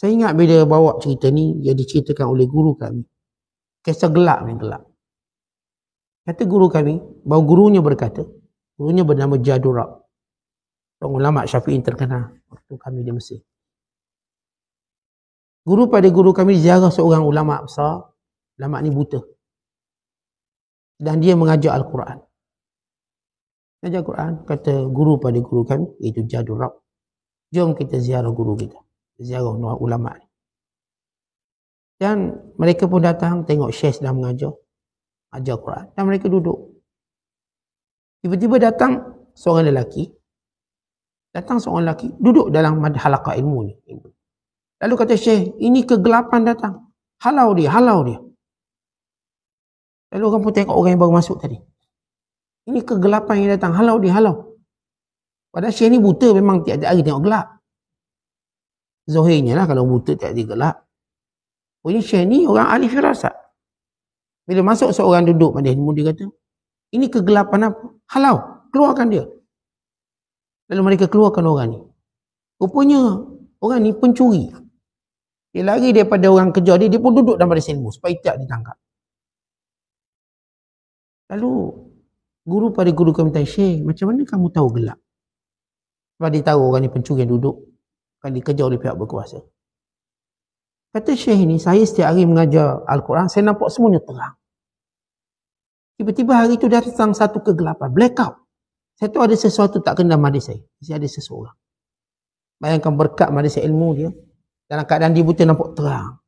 A: saya ingat bila bawa cerita ni, dia diceritakan oleh guru kami. Kisah gelap ni gelap. Kata guru kami, bahawa gurunya berkata, gurunya bernama Jadurak. Orang ulama Syafi'i terkenal waktu kami di Mesir. Guru pada guru kami ziarah seorang ulama besar. Ulama ni buta. Dan dia mengajar Al-Quran. Mengajar Al-Quran, kata guru pada guru kami, itu Jadurak. Jom kita ziarah guru kita ziarah nuah ulama ni. Dan mereka pun datang tengok Syekh sedang mengajar. Ajar Quran. Dan mereka duduk. Tiba-tiba datang seorang lelaki. Datang seorang lelaki duduk dalam halakah ilmu ni. Lalu kata Syekh, ini kegelapan datang. Halau dia, halau dia. Lalu orang pun tengok orang yang baru masuk tadi. Ini kegelapan yang datang. Halau dia, halau. Padahal Syekh ni buta memang tiada tiap hari tengok gelap. Zohirnya lah kalau buta tak digelak. Punya Syekh ni orang ahli firasat. Bila masuk seorang duduk pada ilmu, dia kata, ini kegelapan apa? Halau, keluarkan dia. Lalu mereka keluarkan orang ni. Rupanya, orang ni pencuri. Dia lari daripada orang kejar dia, dia pun duduk dalam pada ilmu supaya tak ditangkap. Lalu, guru pada guru kami tanya, Syekh, macam mana kamu tahu gelap? Sebab dia tahu orang ni pencuri yang duduk akan dikejar oleh pihak berkuasa. Kata Syekh ini, saya setiap hari mengajar Al-Quran, saya nampak semuanya terang. Tiba-tiba hari itu dah datang satu kegelapan, blackout. Saya tahu ada sesuatu tak kena madis saya. Mesti ada seseorang. Bayangkan berkat madis ilmu dia. Dalam keadaan dia buta nampak terang.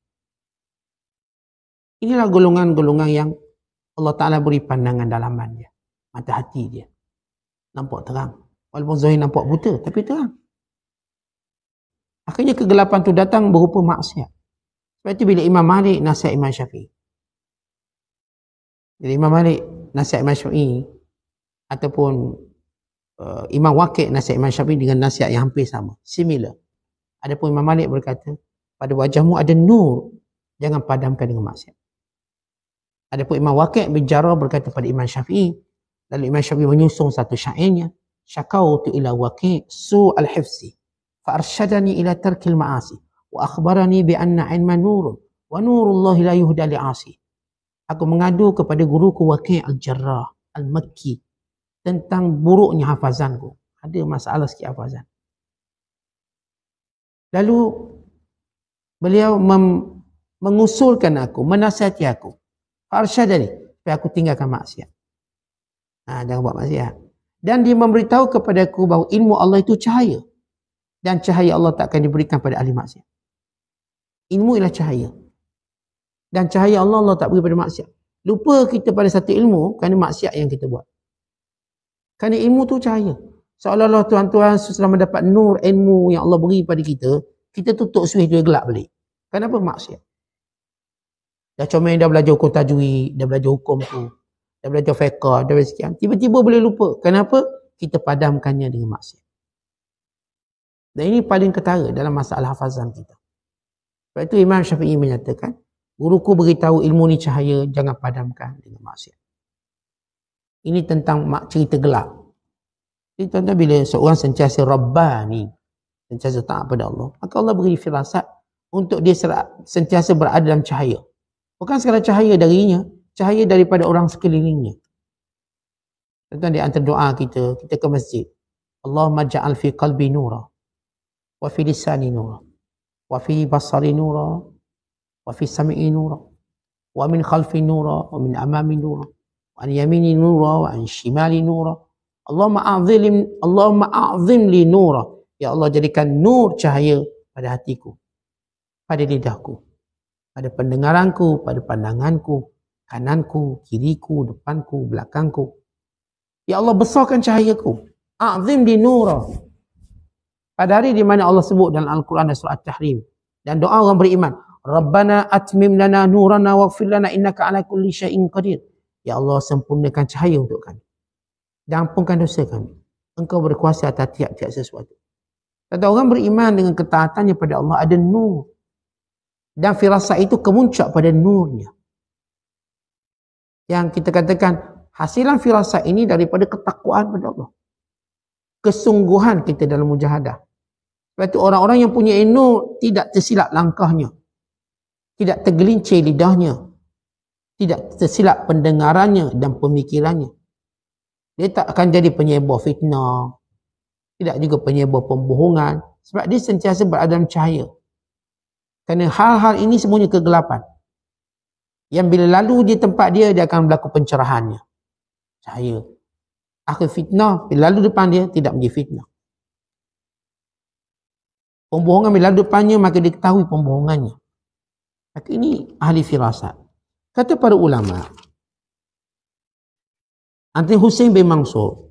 A: Inilah golongan-golongan yang Allah Ta'ala beri pandangan dalaman dia. Mata hati dia. Nampak terang. Walaupun Zohir nampak buta, tapi terang. Akhirnya kegelapan tu datang berupa maksiat. Sebab itu bila Imam Malik nasihat Imam Syafi'i. Jadi Imam Malik nasihat Imam Syafi'i ataupun uh, Imam Wakil nasihat Imam Syafi'i dengan nasihat yang hampir sama. Similar. Adapun Imam Malik berkata, pada wajahmu ada nur, jangan padamkan dengan maksiat. Adapun Imam Wakil bin Jarrah berkata pada Imam Syafi'i, lalu Imam Syafi'i menyusung satu syairnya, syakau tu ila wakil su al-hifzi. فأرشدني إلى ترك المعاصي وأخبرني بأن علم نور ونور الله لا يهدى لعاصي Aku mengadu kepada guruku Waqi' al-Jarrah al-Makki tentang buruknya hafazanku. Ada masalah sikit hafazan. Lalu beliau mengusulkan aku, menasihati aku. Farsyah dari, supaya aku tinggalkan maksiat. Ha, jangan buat maksiat. Dan dia memberitahu kepadaku bahawa ilmu Allah itu cahaya dan cahaya Allah tak akan diberikan pada ahli maksiat. Ilmu ialah cahaya. Dan cahaya Allah, Allah tak beri pada maksiat. Lupa kita pada satu ilmu kerana maksiat yang kita buat. Kerana ilmu tu cahaya. Seolah-olah tuan-tuan setelah mendapat nur ilmu yang Allah beri pada kita, kita tutup suih dia gelap balik. Kenapa maksiat? Dah comel dah belajar hukum tajwi, dah belajar hukum tu, dah belajar fiqah, dah belajar sekian. Tiba-tiba boleh lupa. Kenapa? Kita padamkannya dengan maksiat. Dan ini paling ketara dalam masalah hafazan kita. Sebab itu Imam Syafi'i menyatakan, guruku beritahu ilmu ni cahaya, jangan padamkan dengan maksiat. Ini tentang mak cerita gelap. Jadi tuan-tuan bila seorang sentiasa Rabbani, sentiasa taat pada Allah, maka Allah beri firasat untuk dia sentiasa berada dalam cahaya. Bukan sekadar cahaya darinya, cahaya daripada orang sekelilingnya. Tuan-tuan di antara doa kita, kita ke masjid. Allah maja'al fi qalbi nurah wa fi lisani nura wa fi basari nura wa fi sam'i nura wa min khalfi nura wa min amami nura wa an yamini nura wa an shimali nura Allahumma a'zim Allahumma a'zim li nura ya Allah jadikan nur cahaya pada hatiku pada lidahku pada pendengaranku pada pandanganku kananku kiriku depanku belakangku ya Allah besarkan cahayaku a'zim li nura pada hari di mana Allah sebut dalam Al-Quran dan surah Tahrim. Dan doa orang beriman. Rabbana atmim lana nurana waghfir lana innaka ala kulli syai'in qadir. Ya Allah sempurnakan cahaya untuk kami. Dan ampunkan dosa kami. Engkau berkuasa atas tiap-tiap sesuatu. Kata orang beriman dengan ketaatannya pada Allah ada nur. Dan firasat itu kemuncak pada nurnya. Yang kita katakan hasilan firasat ini daripada ketakwaan pada Allah kesungguhan kita dalam mujahadah. Sebab itu orang-orang yang punya ilmu tidak tersilap langkahnya. Tidak tergelincir lidahnya. Tidak tersilap pendengarannya dan pemikirannya. Dia tak akan jadi penyebab fitnah. Tidak juga penyebab pembohongan. Sebab dia sentiasa berada dalam cahaya. Kerana hal-hal ini semuanya kegelapan. Yang bila lalu di tempat dia, dia akan berlaku pencerahannya. Cahaya. Akhir fitnah, bila lalu depan dia, tidak menjadi fitnah. Pembohongan bila lalu depannya, maka dia ketahui pembohongannya. Maka ini ahli firasat. Kata para ulama, Antin Hussein bin Mansur,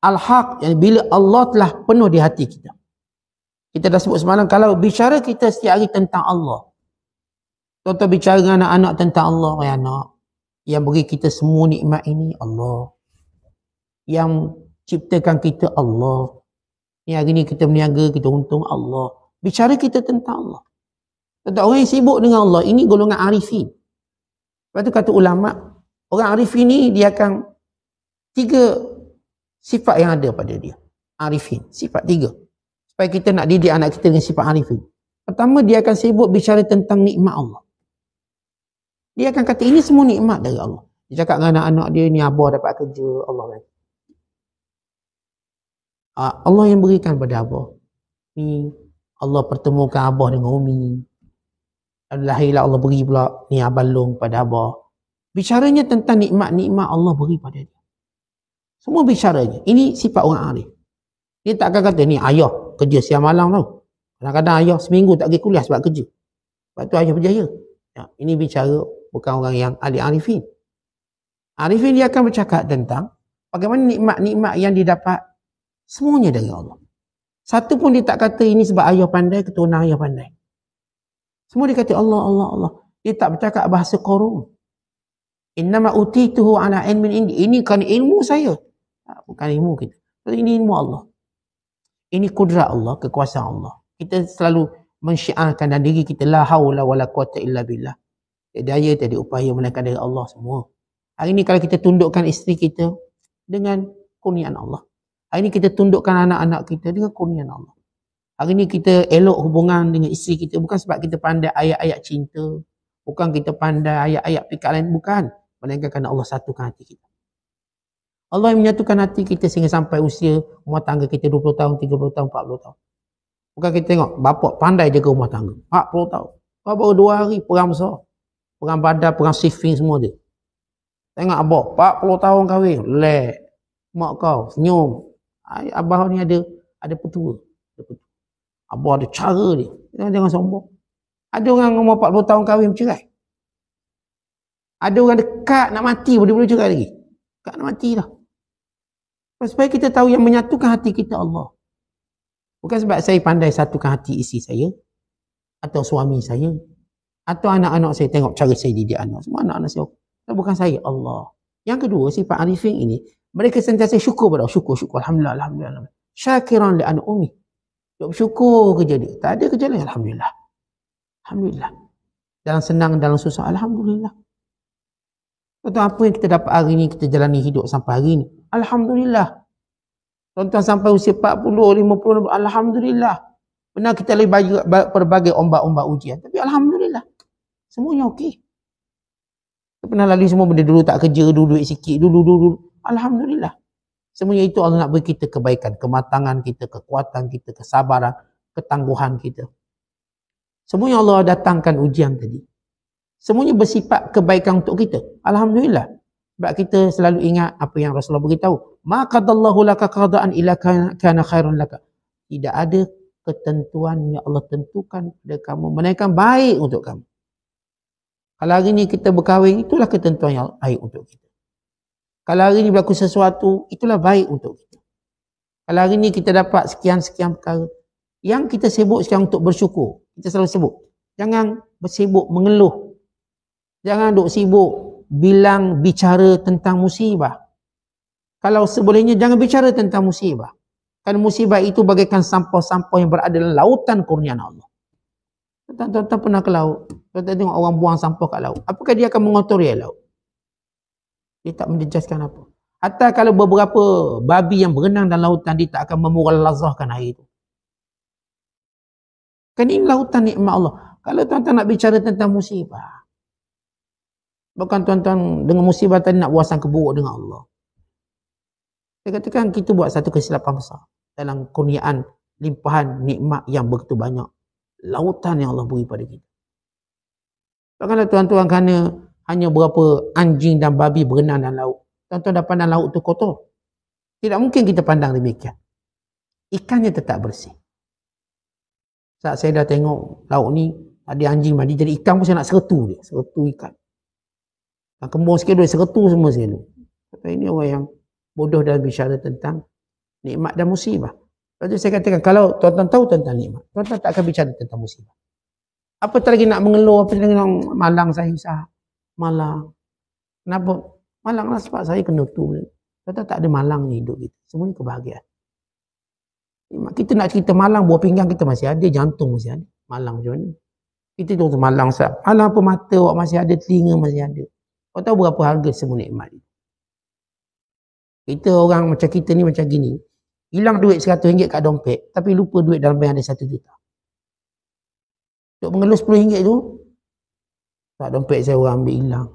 A: Al-Haq, yang bila Allah telah penuh di hati kita. Kita dah sebut semalam, kalau bicara kita setiap hari tentang Allah, Tuan-tuan bicara anak-anak tentang Allah, Ya anak, yang beri kita semua nikmat ini, Allah yang ciptakan kita Allah. Ni hari ni kita berniaga, kita untung Allah. Bicara kita tentang Allah. Kata orang yang sibuk dengan Allah, ini golongan arifin. Lepas tu kata ulama, orang arifin ni dia akan tiga sifat yang ada pada dia. Arifin, sifat tiga. Supaya kita nak didik anak kita dengan sifat arifin. Pertama, dia akan sibuk bicara tentang nikmat Allah. Dia akan kata, ini semua nikmat dari Allah. Dia cakap dengan anak-anak dia, ni abah dapat kerja, Allah kata. Ah, Allah yang berikan pada Abah. Ni Allah pertemukan Abah dengan Umi. Lahirlah Allah beri pula ni abah Long pada Abah. Bicaranya tentang nikmat-nikmat Allah beri pada dia. Semua bicaranya. Ini sifat orang arif. Dia tak akan kata ni ayah kerja siang malam tau. Kadang-kadang ayah seminggu tak pergi kuliah sebab kerja. Sebab tu ayah berjaya. Ya, ini bicara bukan orang yang ahli arifin. Arifin dia akan bercakap tentang bagaimana nikmat-nikmat yang didapat Semuanya dari Allah. Satu pun dia tak kata ini sebab ayah pandai, keturunan ayah pandai. Semua dia kata Allah, Allah, Allah. Dia tak bercakap bahasa korum. Innama utituhu ala ilmin indi. Ini kan ilmu saya. bukan ilmu kita. ini ilmu Allah. Ini kudrat Allah, kekuasaan Allah. Kita selalu mensyiarkan dan diri kita. La hawla wa la quwata illa billah. Tiada daya, tiada upaya menaikkan dari Allah semua. Hari ini kalau kita tundukkan isteri kita dengan kurnian Allah. Hari ini kita tundukkan anak-anak kita dengan kurnian Allah. Hari ini kita elok hubungan dengan isteri kita. Bukan sebab kita pandai ayat-ayat cinta. Bukan kita pandai ayat-ayat pikat lain. Bukan. Melainkan kerana Allah satukan hati kita. Allah yang menyatukan hati kita sehingga sampai usia rumah tangga kita 20 tahun, 30 tahun, 40 tahun. Bukan kita tengok bapak pandai jaga rumah tangga. 40 tahun. Kau baru dua hari perang besar. Perang badar, perang sifing semua dia. Tengok abah, 40 tahun kahwin. Lek. Mak kau senyum. Abah ni ada ada petua. Ada petua. Abah ada cara dia. Jangan, jangan sombong. Ada orang umur 40 tahun kahwin bercerai. Ada orang dekat nak mati pun dia boleh cerai lagi. Dekat nak mati lah. Supaya kita tahu yang menyatukan hati kita Allah. Bukan sebab saya pandai satukan hati isi saya. Atau suami saya. Atau anak-anak saya tengok cara saya didik anak. Semua anak-anak saya. Itu bukan saya, Allah. Yang kedua, sifat arifin ini mereka sentiasa syukur pada syukur syukur alhamdulillah alhamdulillah, alhamdulillah. syakiran li umi. Tak bersyukur kerja dia tak ada kerja lain alhamdulillah alhamdulillah dalam senang dalam susah alhamdulillah Tuan-tuan, apa yang kita dapat hari ini, kita jalani hidup sampai hari ini. Alhamdulillah. tuan sampai usia 40, 50, Alhamdulillah. Pernah kita lalui berbagai ombak-ombak ujian. Tapi Alhamdulillah. Semuanya okey. Kita pernah lalui semua benda dulu tak kerja, dulu duit sikit, dulu, dulu, dulu. Alhamdulillah. Semuanya itu Allah nak beri kita kebaikan, kematangan kita, kekuatan kita, kesabaran, ketangguhan kita. Semuanya Allah datangkan ujian tadi. Semuanya bersifat kebaikan untuk kita. Alhamdulillah. Sebab kita selalu ingat apa yang Rasulullah beritahu. Ma qadallahu laka qada'an ila kana khairan laka. Tidak ada ketentuan yang Allah tentukan kepada kamu. Melainkan baik untuk kamu. Kalau hari ini kita berkahwin, itulah ketentuan yang baik untuk kita. Kalau hari ini berlaku sesuatu, itulah baik untuk kita. Kalau hari ini kita dapat sekian-sekian perkara yang kita sibuk sekarang untuk bersyukur. Kita selalu sibuk. Jangan bersibuk mengeluh. Jangan duk sibuk bilang bicara tentang musibah. Kalau sebolehnya jangan bicara tentang musibah. Kan musibah itu bagaikan sampah-sampah yang berada dalam lautan kurnian Allah. Tuan-tuan pernah ke laut. Tuan-tuan tengok orang buang sampah kat laut. Apakah dia akan mengotori laut? Dia tak menjejaskan apa. Atau kalau beberapa babi yang berenang dalam lautan, dia tak akan memuralazahkan air itu. Kan ini lautan nikmat Allah. Kalau tuan-tuan nak bicara tentang musibah, bukan tuan-tuan dengan musibah tadi nak buasan keburuk dengan Allah. Saya katakan kita buat satu kesilapan besar dalam kurniaan limpahan nikmat yang begitu banyak. Lautan yang Allah beri pada kita. Bukanlah tuan-tuan kerana hanya berapa anjing dan babi berenang dalam laut. Tuan-tuan dah pandang laut tu kotor. Tidak mungkin kita pandang demikian. Ikannya tetap bersih. Saat saya dah tengok laut ni, ada anjing mandi, jadi ikan pun saya nak seretu dia. Seretu ikan. Dan kembung sikit dia seretu semua saya tu. Tapi ini orang yang bodoh dan bicara tentang nikmat dan musibah. Lalu saya katakan, kalau tuan-tuan tahu tentang nikmat, tuan-tuan tak akan bicara tentang musibah. Apa lagi nak mengeluh, apa lagi nak malang saya usaha malang. Kenapa? Malang Malanglah sebab saya kena tu. Kata tak ada malang ni hidup kita. Semua ni kebahagiaan. Kita nak cerita malang, buah pinggang kita masih ada, jantung masih ada. Malang macam mana? Kita tu malang sah. Alam apa mata awak masih ada, telinga masih ada. Kau tahu berapa harga semua nikmat ni? Kita orang macam kita ni macam gini. Hilang duit RM100 kat dompet, tapi lupa duit dalam bank ada RM1 juta. Untuk mengeluh RM10 tu, tak dompet saya orang ambil hilang.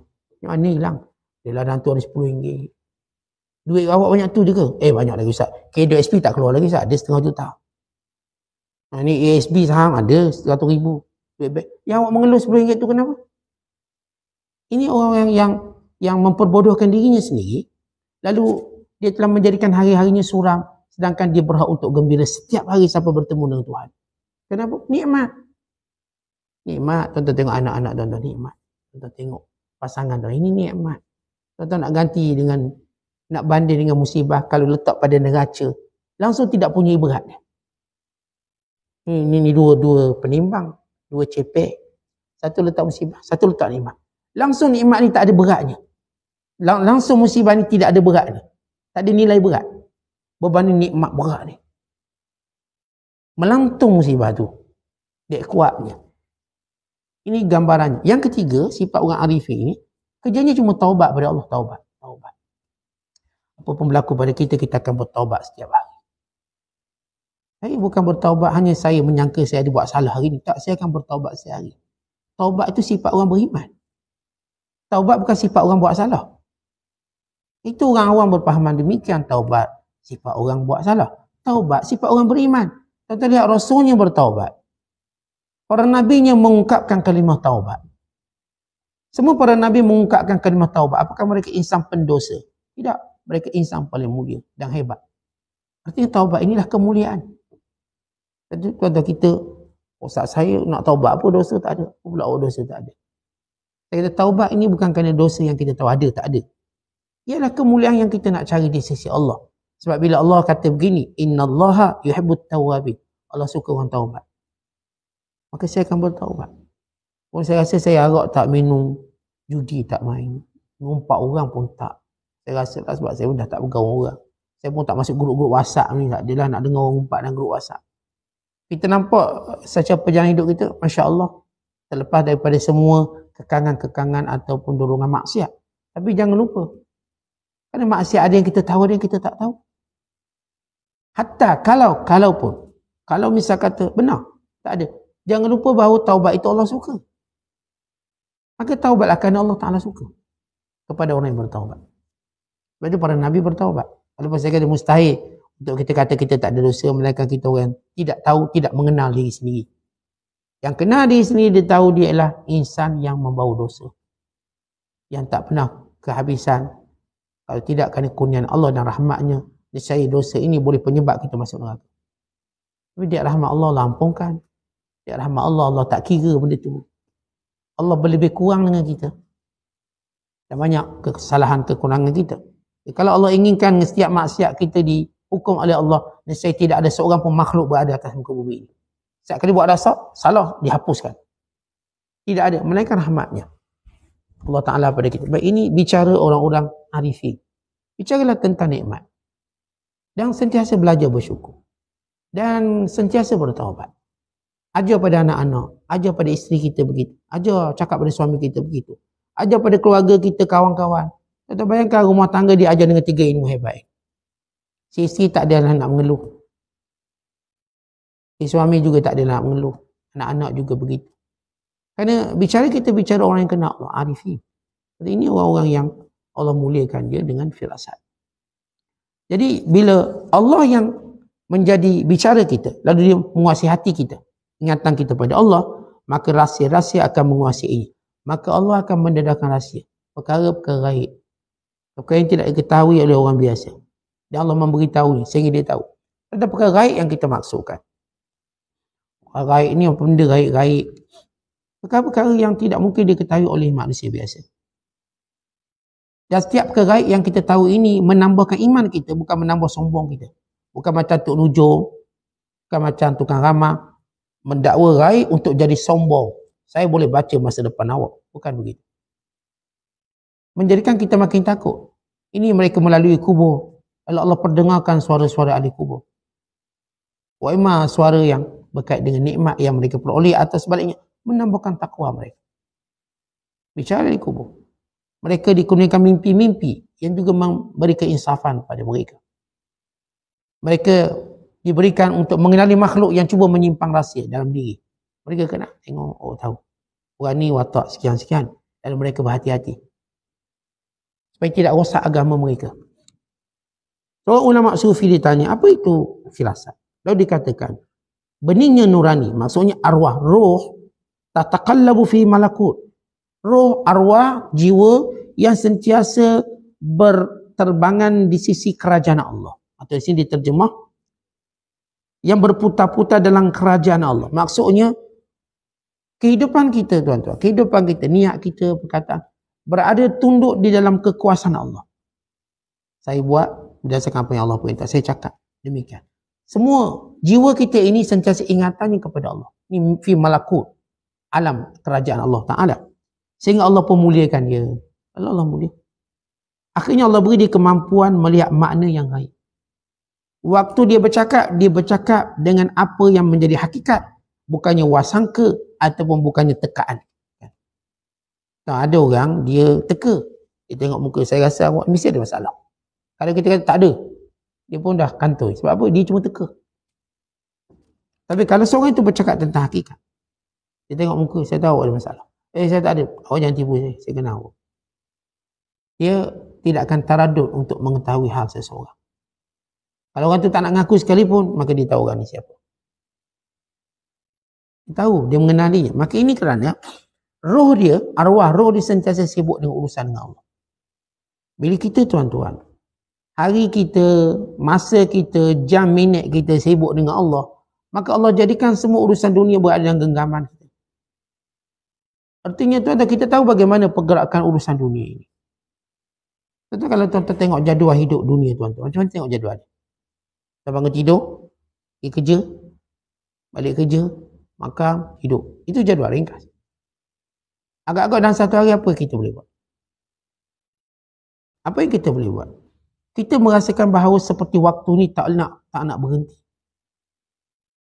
A: Yang mana hilang? Dia ladang tu ada RM10. Duit awak banyak tu je ke? Eh banyak lagi Ustaz. K2SP tak keluar lagi Ustaz. Ada setengah juta. Nah, ni ASB saham ada RM100,000. Duit bank. Yang awak mengeluh RM10 tu kenapa? Ini orang yang yang yang memperbodohkan dirinya sendiri. Lalu dia telah menjadikan hari-harinya suram. Sedangkan dia berhak untuk gembira setiap hari sampai bertemu dengan Tuhan. Kenapa? Nikmat. Nikmat. Tuan-tuan tengok anak-anak tuan-tuan nikmat. Tuan-tuan tengok pasangan tuan. Ini nikmat. Tuan-tuan nak ganti dengan, nak banding dengan musibah kalau letak pada neraca. Langsung tidak punya berat. Ini, ini, ini dua dua penimbang. Dua cepek. Satu letak musibah. Satu letak nikmat. Langsung nikmat ni tak ada beratnya. Lang, langsung musibah ni tidak ada ni, Tak ada nilai berat. Berbanding nikmat berat ni. Melantung musibah tu. Dia kuatnya. Ini gambarannya. Yang ketiga, sifat orang arifin ini, kerjanya cuma taubat pada Allah. Taubat. taubat. Apa pun berlaku pada kita, kita akan bertaubat setiap hari. Saya bukan bertaubat hanya saya menyangka saya ada buat salah hari ini. Tak, saya akan bertaubat setiap hari. Taubat itu sifat orang beriman. Taubat bukan sifat orang buat salah. Itu orang awam berpahaman demikian. Taubat sifat orang buat salah. Taubat sifat orang beriman. Tentu lihat Rasulnya bertaubat para nabinya mengungkapkan kalimah taubat. Semua para nabi mengungkapkan kalimah taubat. Apakah mereka insan pendosa? Tidak. Mereka insan paling mulia dan hebat. Artinya taubat inilah kemuliaan. Jadi kalau kita, Ustaz oh, saya nak taubat apa dosa tak ada. Apa pula oh, dosa tak ada. Saya kata taubat ini bukan kerana dosa yang kita tahu ada, tak ada. Ialah kemuliaan yang kita nak cari di sisi Allah. Sebab bila Allah kata begini, Inna Allah yuhibbut tawabin. Allah suka orang taubat maka saya akan bertaubat. Pun saya rasa saya agak tak minum, judi tak main, numpak orang pun tak. Saya rasa lah sebab saya pun dah tak bergaul orang. Saya pun tak masuk grup-grup WhatsApp ni, tak adalah lah nak dengar orang numpak dalam grup WhatsApp. Kita nampak secara perjalanan hidup kita, Masya Allah, terlepas daripada semua kekangan-kekangan ataupun dorongan maksiat. Tapi jangan lupa, kerana maksiat ada yang kita tahu, ada yang kita tak tahu. Hatta kalau, kalau pun, kalau misalkan kata benar, tak ada. Jangan lupa bahawa taubat itu Allah suka. Maka taubatlah kerana Allah Ta'ala suka. Kepada orang yang bertaubat. Sebab itu para Nabi bertaubat. Walaupun saya kata mustahil untuk kita kata kita tak ada dosa melainkan kita orang yang tidak tahu, tidak mengenal diri sendiri. Yang kenal diri sendiri dia tahu dia ialah insan yang membawa dosa. Yang tak pernah kehabisan. Kalau tidak kerana kunian Allah dan rahmatnya. Dia dosa ini boleh penyebab kita masuk neraka. Tapi dia rahmat Allah lampungkan. Lah Ya rahmat Allah, Allah tak kira benda tu. Allah lebih kurang dengan kita. Dan banyak kesalahan kekurangan kita. Ya, kalau Allah inginkan setiap maksiat kita dihukum oleh Allah, nescaya tidak ada seorang pun makhluk berada atas muka bumi ini. Setiap kali buat dosa, salah dihapuskan. Tidak ada melainkan rahmatnya. Allah Ta'ala pada kita. Baik ini bicara orang-orang arifin. Bicaralah tentang nikmat. Dan sentiasa belajar bersyukur. Dan sentiasa bertawabat. Ajar pada anak-anak. Ajar pada isteri kita begitu. Ajar cakap pada suami kita begitu. Ajar pada keluarga kita, kawan-kawan. Tentu bayangkan rumah tangga diajar dengan tiga ilmu hebat. Si isteri tak ada anak lah nak mengeluh. Si suami juga tak ada anak lah nak mengeluh. Anak-anak juga begitu. Kerana bicara kita bicara orang yang kenal Allah. Arifi. Ini orang-orang yang Allah muliakan dia dengan firasat. Jadi bila Allah yang menjadi bicara kita, lalu dia menguasai hati kita, ingatan kita pada Allah, maka rahsia-rahsia akan menguasainya. Maka Allah akan mendedahkan rahsia. Perkara-perkara raib. Perkara yang tidak diketahui oleh orang biasa. Dan Allah memberitahu sehingga dia tahu. Ada perkara raib yang kita maksudkan. Raib ni apa benda raib-raib. Perkara-perkara yang tidak mungkin diketahui oleh manusia biasa. Dan setiap perkara yang kita tahu ini menambahkan iman kita, bukan menambah sombong kita. Bukan macam Tok Nujo, bukan macam Tukang Ramah, mendakwa raib untuk jadi sombong. Saya boleh baca masa depan awak. Bukan begitu. Menjadikan kita makin takut. Ini mereka melalui kubur. Allah Allah perdengarkan suara-suara ahli kubur. Wa imma suara yang berkait dengan nikmat yang mereka peroleh atau sebaliknya menambahkan takwa mereka. Bicara di kubur. Mereka dikurniakan mimpi-mimpi yang juga memberi keinsafan pada mereka. Mereka diberikan untuk mengenali makhluk yang cuba menyimpang rahsia dalam diri. Mereka kena tengok, oh tahu. Orang ni watak sekian-sekian. Dan mereka berhati-hati. Supaya tidak rosak agama mereka. Kalau ulama sufi ditanya, apa itu filasat? Lalu dikatakan, beningnya nurani, maksudnya arwah, roh, tatakallabu fi malakut. Roh, arwah, jiwa yang sentiasa berterbangan di sisi kerajaan Allah. Atau di sini diterjemah, yang berputar-putar dalam kerajaan Allah. Maksudnya kehidupan kita tuan-tuan, kehidupan kita, niat kita, berkata berada tunduk di dalam kekuasaan Allah. Saya buat berdasarkan apa yang Allah perintah. Saya cakap demikian. Semua jiwa kita ini sentiasa ingatannya kepada Allah. Ini fi malakut alam kerajaan Allah Taala. Sehingga Allah pemuliakan dia. Allah Allah mulia. Akhirnya Allah beri dia kemampuan melihat makna yang baik. Waktu dia bercakap, dia bercakap dengan apa yang menjadi hakikat. Bukannya wasangka ataupun bukannya tekaan. Tak ada orang, dia teka. Dia tengok muka, saya rasa awak mesti ada masalah. Kalau kita kata tak ada, dia pun dah kantoi. Sebab apa? Dia cuma teka. Tapi kalau seorang itu bercakap tentang hakikat, dia tengok muka, saya tahu ada masalah. Eh, saya tak ada. Awak jangan tipu saya. Saya kenal awak. Dia tidak akan taradut untuk mengetahui hal seseorang. Kalau orang tu tak nak ngaku sekalipun, maka dia tahu orang ni siapa. Dia tahu, dia mengenali. Maka ini kerana roh dia, arwah roh dia sentiasa sibuk dengan urusan dengan Allah. Bila kita tuan-tuan, hari kita, masa kita, jam minit kita sibuk dengan Allah, maka Allah jadikan semua urusan dunia berada dalam genggaman kita. Artinya tuan-tuan, kita tahu bagaimana pergerakan urusan dunia ini. Tentu kalau tuan-tuan tengok jadual hidup dunia tuan-tuan, macam mana tengok jadual saya bangun tidur, pergi kerja, balik kerja, makan, tidur. Itu jadual ringkas. Agak-agak dalam satu hari apa kita boleh buat? Apa yang kita boleh buat? Kita merasakan bahawa seperti waktu ni tak nak tak nak berhenti.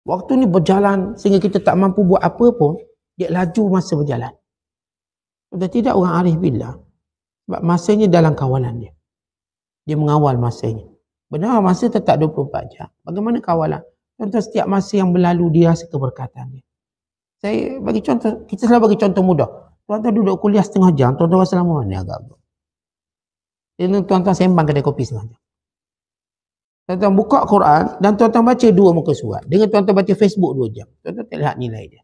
A: Waktu ni berjalan sehingga kita tak mampu buat apa pun, dia laju masa berjalan. Sudah tidak orang arif bila sebab masanya dalam kawalan dia. Dia mengawal masanya. Benar masa tetap 24 jam. Bagaimana kawalan? Contoh setiap masa yang berlalu dia rasa keberkatan dia. Saya bagi contoh, kita selalu bagi contoh mudah. Tuan-tuan duduk kuliah setengah jam, tuan-tuan rasa lama mana agak agak. Jadi tuan-tuan sembang kedai kopi setengah jam. Tuan-tuan buka Quran dan tuan-tuan baca dua muka surat. Dengan tuan-tuan baca Facebook dua jam. Tuan-tuan tak lihat nilai dia.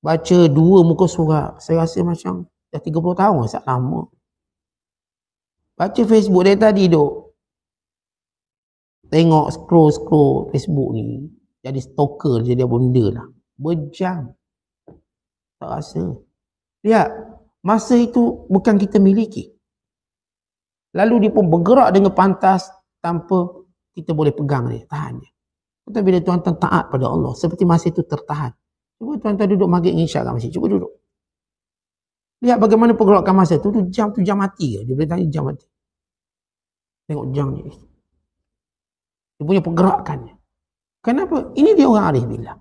A: Baca dua muka surat, saya rasa macam dah 30 tahun, sangat lama. Baca Facebook dari tadi duk, tengok scroll-scroll Facebook ni jadi stalker jadi apa benda lah berjam tak rasa lihat masa itu bukan kita miliki lalu dia pun bergerak dengan pantas tanpa kita boleh pegang dia tahan dia Tuan-tuan bila tuan-tuan taat pada Allah seperti masa itu tertahan cuba tuan-tuan duduk maghrib dengan isyak kat masjid cuba duduk lihat bagaimana pergerakan masa itu tu jam tu jam mati ke dia boleh tanya jam mati tengok jam ni dia punya pergerakannya. Kenapa? Ini dia orang arif bila.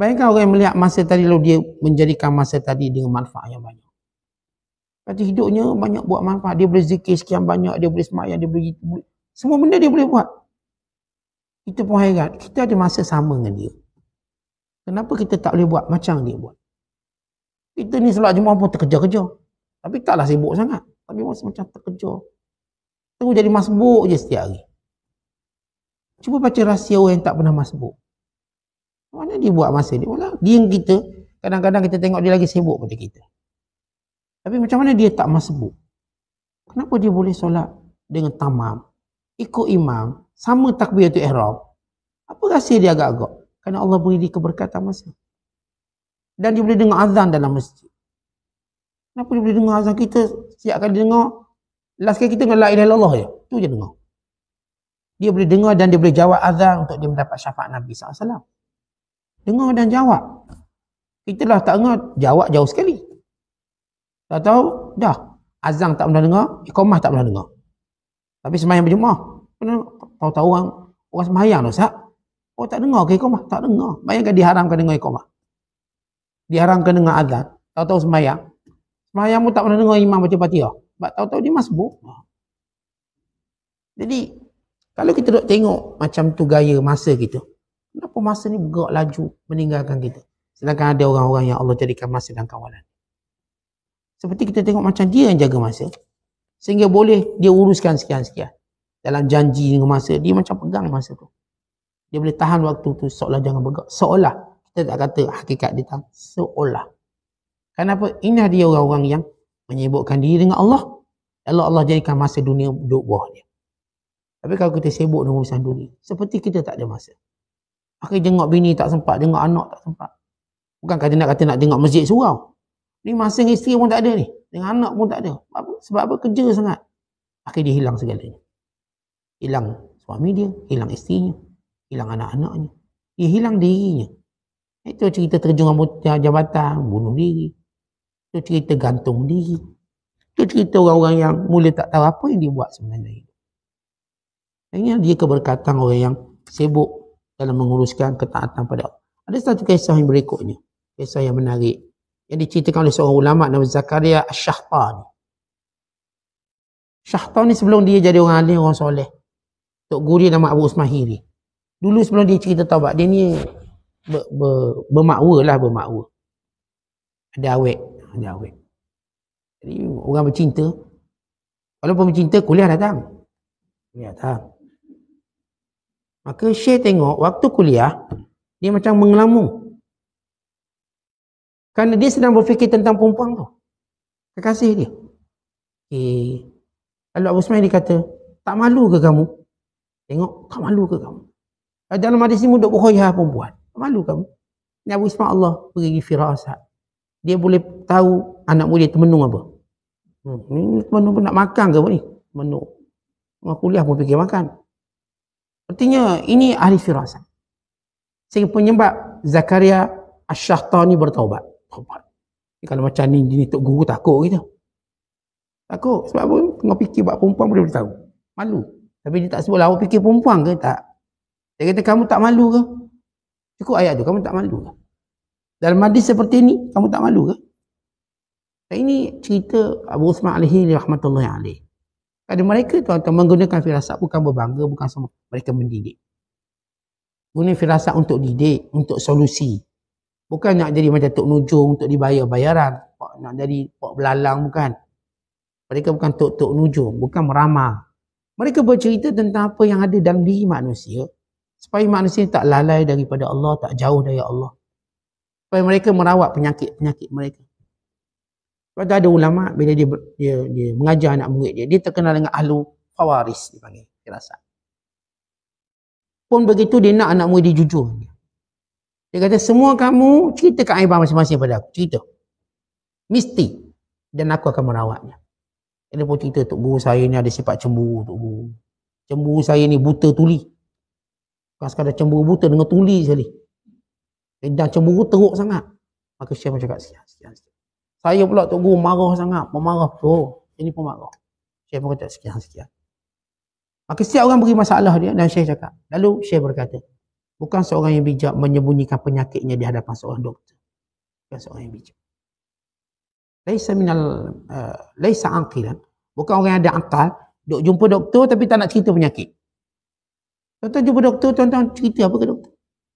A: Bayangkan orang yang melihat masa tadi lalu dia menjadikan masa tadi dengan manfaat yang banyak. Berarti hidupnya banyak buat manfaat. Dia boleh zikir sekian banyak, dia boleh semayang, dia boleh Semua benda dia boleh buat. Kita pun hairan. Kita ada masa sama dengan dia. Kenapa kita tak boleh buat macam dia buat? Kita ni selalu jumpa pun terkejar-kejar. Tapi taklah sibuk sangat. Tapi masa macam terkejar. Terus jadi masbuk je setiap hari. Cuba baca rahsia orang yang tak pernah masbuk. Mana dia buat masa dia? Malah dia yang kita, kadang-kadang kita tengok dia lagi sibuk pada kita. Tapi macam mana dia tak masbuk? Kenapa dia boleh solat dengan tamam? Ikut imam, sama takbiratul ihram. Apa rahsia dia agak-agak? Kerana Allah beri dia keberkatan masa. Dan dia boleh dengar azan dalam masjid. Kenapa dia boleh dengar azan kita? Setiap kali dia dengar, last kali kita dengar la ilaha illallah je. Ya, tu je dengar dia boleh dengar dan dia boleh jawab azan untuk dia mendapat syafaat Nabi SAW. Dengar dan jawab. Kita dah tak dengar, jawab jauh sekali. Tak tahu, dah. Azan tak pernah dengar, ikhomah tak pernah dengar. Tapi semayang berjumah. Tahu-tahu orang, orang semayang dah, sahab. Oh tak dengar ke ikhomah? Tak dengar. Bayangkan diharamkan dengar ikhomah. Diharamkan dengar azan. Tahu-tahu semayang. Semayang pun tak pernah dengar imam baca patiah. Sebab tahu-tahu dia masbuk. Jadi kalau kita duk tengok macam tu gaya masa kita. Kenapa masa ni bergerak laju meninggalkan kita? Sedangkan ada orang-orang yang Allah jadikan masa dan kawalan. Seperti kita tengok macam dia yang jaga masa. Sehingga boleh dia uruskan sekian-sekian. Dalam janji dengan masa. Dia macam pegang masa tu. Dia boleh tahan waktu tu seolah jangan bergerak. Seolah. Kita tak kata hakikat dia tahan. Seolah. Kenapa? Inilah dia orang-orang yang menyebutkan diri dengan Allah. Allah Allah jadikan masa dunia duduk bawah tapi kalau kita sibuk dengan urusan duri, seperti kita tak ada masa. Akhir jenguk bini tak sempat, jenguk anak tak sempat. Bukan kata nak kata nak tengok masjid surau. Ni masing dengan isteri pun tak ada ni. Dengan anak pun tak ada. Sebab apa? Sebab apa? Kerja sangat. Akhirnya dia hilang segalanya. Hilang suami dia, hilang isterinya, hilang anak-anaknya. Dia hilang dirinya. Itu cerita terjun dengan jabatan, bunuh diri. Itu cerita gantung diri. Itu cerita orang-orang yang mula tak tahu apa yang dia buat sebenarnya. Akhirnya dia keberkatan orang yang sibuk dalam menguruskan ketaatan pada Allah. Ada satu kisah yang berikutnya. Kisah yang menarik. Yang diceritakan oleh seorang ulama nama Zakaria Ash-Shahtan. Syahtan ni sebelum dia jadi orang alim, orang soleh. Tok Guri nama Abu Usman Hiri. Dulu sebelum dia cerita taubat, dia ni ber, ber, bermakwa lah bermakwa. Ada awet. Ada awet. Jadi orang bercinta. Walaupun bercinta, kuliah datang. Kuliah datang. Maka Syekh tengok waktu kuliah, dia macam mengelamung. Kerana dia sedang berfikir tentang perempuan tu. Kekasih dia. Okay. Eh, lalu Abu Ismail dia kata, tak malu ke kamu? Tengok, tak malu ke kamu? Eh, dalam hadis ni muduk kuhayah perempuan. Tak malu kamu? Ini Abu Ismail Allah pergi firasat. Dia boleh tahu anak muda temenung apa. Hmm, ini temenung pun nak makan ke apa ni? Menung. Kuliah pun pergi makan. Artinya ini ahli firasat. Sehingga penyebab Zakaria Asyahta ni bertaubat. Taubat. Kalau macam ni, ni tok guru takut kita. Takut. Sebab pun Tengah fikir buat perempuan boleh beritahu. Malu. Tapi dia tak sebut lah. Awak fikir perempuan ke? Tak. Dia kata kamu tak malu ke? Cukup ayat tu. Kamu tak malu ke? Dalam hadis seperti ini, kamu tak malu ke? Dan ini cerita Abu Usman alaihi rahmatullahi alaihi. Kadang mereka tuan-tuan menggunakan firasat bukan berbangga, bukan sama. Mereka mendidik. Guna firasat untuk didik, untuk solusi. Bukan nak jadi macam Tok Nujung untuk dibayar bayaran. Nak jadi Pak Belalang bukan. Mereka bukan Tok-Tok Nujung, bukan merama. Mereka bercerita tentang apa yang ada dalam diri manusia. Supaya manusia tak lalai daripada Allah, tak jauh dari Allah. Supaya mereka merawat penyakit-penyakit mereka. Sebab tu ada ulama bila dia, dia dia mengajar anak murid dia, dia terkenal dengan ahlu fawaris dipanggil firasat. Pun begitu dia nak anak murid dia jujur. Dia kata semua kamu cerita ke Aibah masing-masing pada aku. Cerita. Mesti. Dan aku akan merawatnya. Dia pun cerita Tok Guru saya ni ada sifat cemburu Tok Guru. Cemburu saya ni buta tuli. Bukan sekadar cemburu buta dengan tuli sekali. Dan cemburu teruk sangat. Maka Syekh pun cakap siap, siap, siap. Saya pula tu guru marah sangat, pemarah tu. Ini pun marah. Syekh pun kata sekian-sekian. Maka setiap orang beri masalah dia dan Syekh cakap. Lalu Syekh berkata, bukan seorang yang bijak menyembunyikan penyakitnya di hadapan seorang doktor. Bukan seorang yang bijak. Laisa minal uh, laisa aqilan. Bukan orang yang ada akal duk jumpa doktor tapi tak nak cerita penyakit. Tonton tuan jumpa doktor, Tonton tuan cerita apa ke doktor?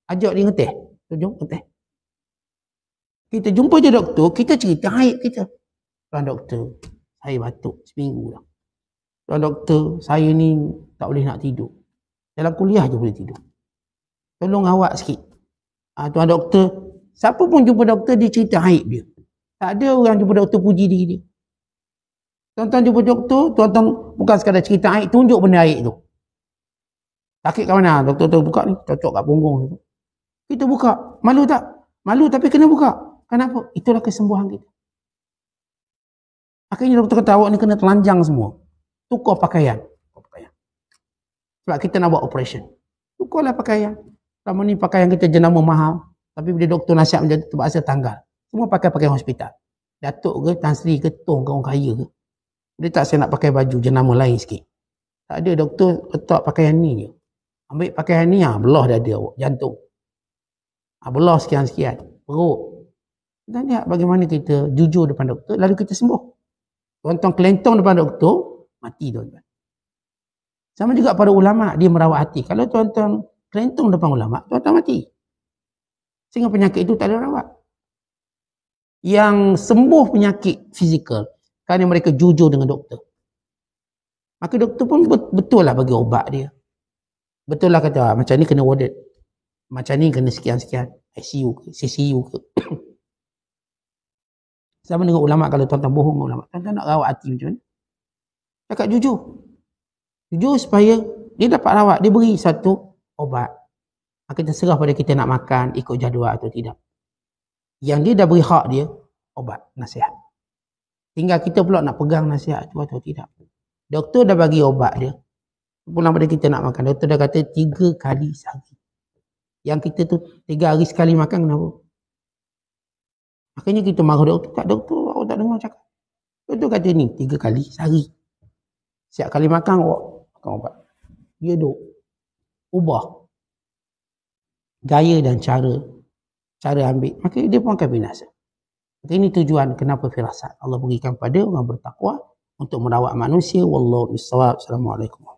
A: Ajak dia ngeteh. Tuan-tuan ngeteh. Kita jumpa je doktor, kita cerita aib kita. Tuan doktor, saya batuk seminggu dah. Tuan doktor, saya ni tak boleh nak tidur. Dalam kuliah je boleh tidur. Tolong awak sikit. Ah, tuan doktor, siapa pun jumpa doktor, dia cerita haid dia. Tak ada orang jumpa doktor puji diri dia. Tuan-tuan jumpa doktor, tuan-tuan bukan sekadar cerita haid, tunjuk benda haid tu. Sakit kat mana? Doktor tu buka ni, cocok kat punggung tu. Kita buka. Malu tak? Malu tapi kena buka. Kenapa? Itulah kesembuhan kita. Akhirnya doktor kata awak ni kena telanjang semua. Tukar pakaian. Tukar pakaian. Sebab kita nak buat operation. Tukarlah pakaian. Selama ni pakaian kita jenama mahal. Tapi bila doktor nasihat macam tu, terpaksa tanggal. Semua pakai pakaian hospital. Datuk ke, Tan Sri ke, Tong ke, orang kaya ke. Dia tak saya nak pakai baju jenama lain sikit. Tak ada doktor letak pakaian ni je. Ambil pakaian ni, ha, belah dah ada awak, jantung. Ah, belah sekian-sekian. Perut, dan lihat ya, bagaimana kita jujur depan doktor, lalu kita sembuh. Tonton kelentong depan doktor, mati tuan-tuan. Sama juga pada ulama, dia merawat hati. Kalau tonton tuan kelentong depan ulama, tuan-tuan mati. Sehingga penyakit itu tak ada rawat. Yang sembuh penyakit fizikal, kerana mereka jujur dengan doktor. Maka doktor pun betul lah bagi ubat dia. Betul lah kata, ah, macam ni kena warded. Macam ni kena sekian-sekian. ICU ke, CCU ke, sama dengan ulama kalau tuan-tuan bohong ulama. Tuan-tuan nak rawat hati macam ni. Cakap jujur. Jujur supaya dia dapat rawat. Dia beri satu obat. Maka terserah pada kita nak makan ikut jadual atau tidak. Yang dia dah beri hak dia, obat, nasihat. Tinggal kita pula nak pegang nasihat tu atau tidak. Doktor dah bagi obat dia. Pulang pada kita nak makan. Doktor dah kata tiga kali sehari. Yang kita tu tiga hari sekali makan kenapa? Makanya kita marah doktor, tak doktor, awak tak dengar cakap. tu kata ni, tiga kali sehari. Setiap kali makan, Kau, kau ubat. Dia ya, tu ubah gaya dan cara cara ambil. Maka dia pun akan binasa. Maka ini tujuan kenapa firasat Allah berikan pada orang bertakwa untuk merawat manusia. Wallahu warahmatullahi wabarakatuh.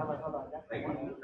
A: 老板，老板，欢迎。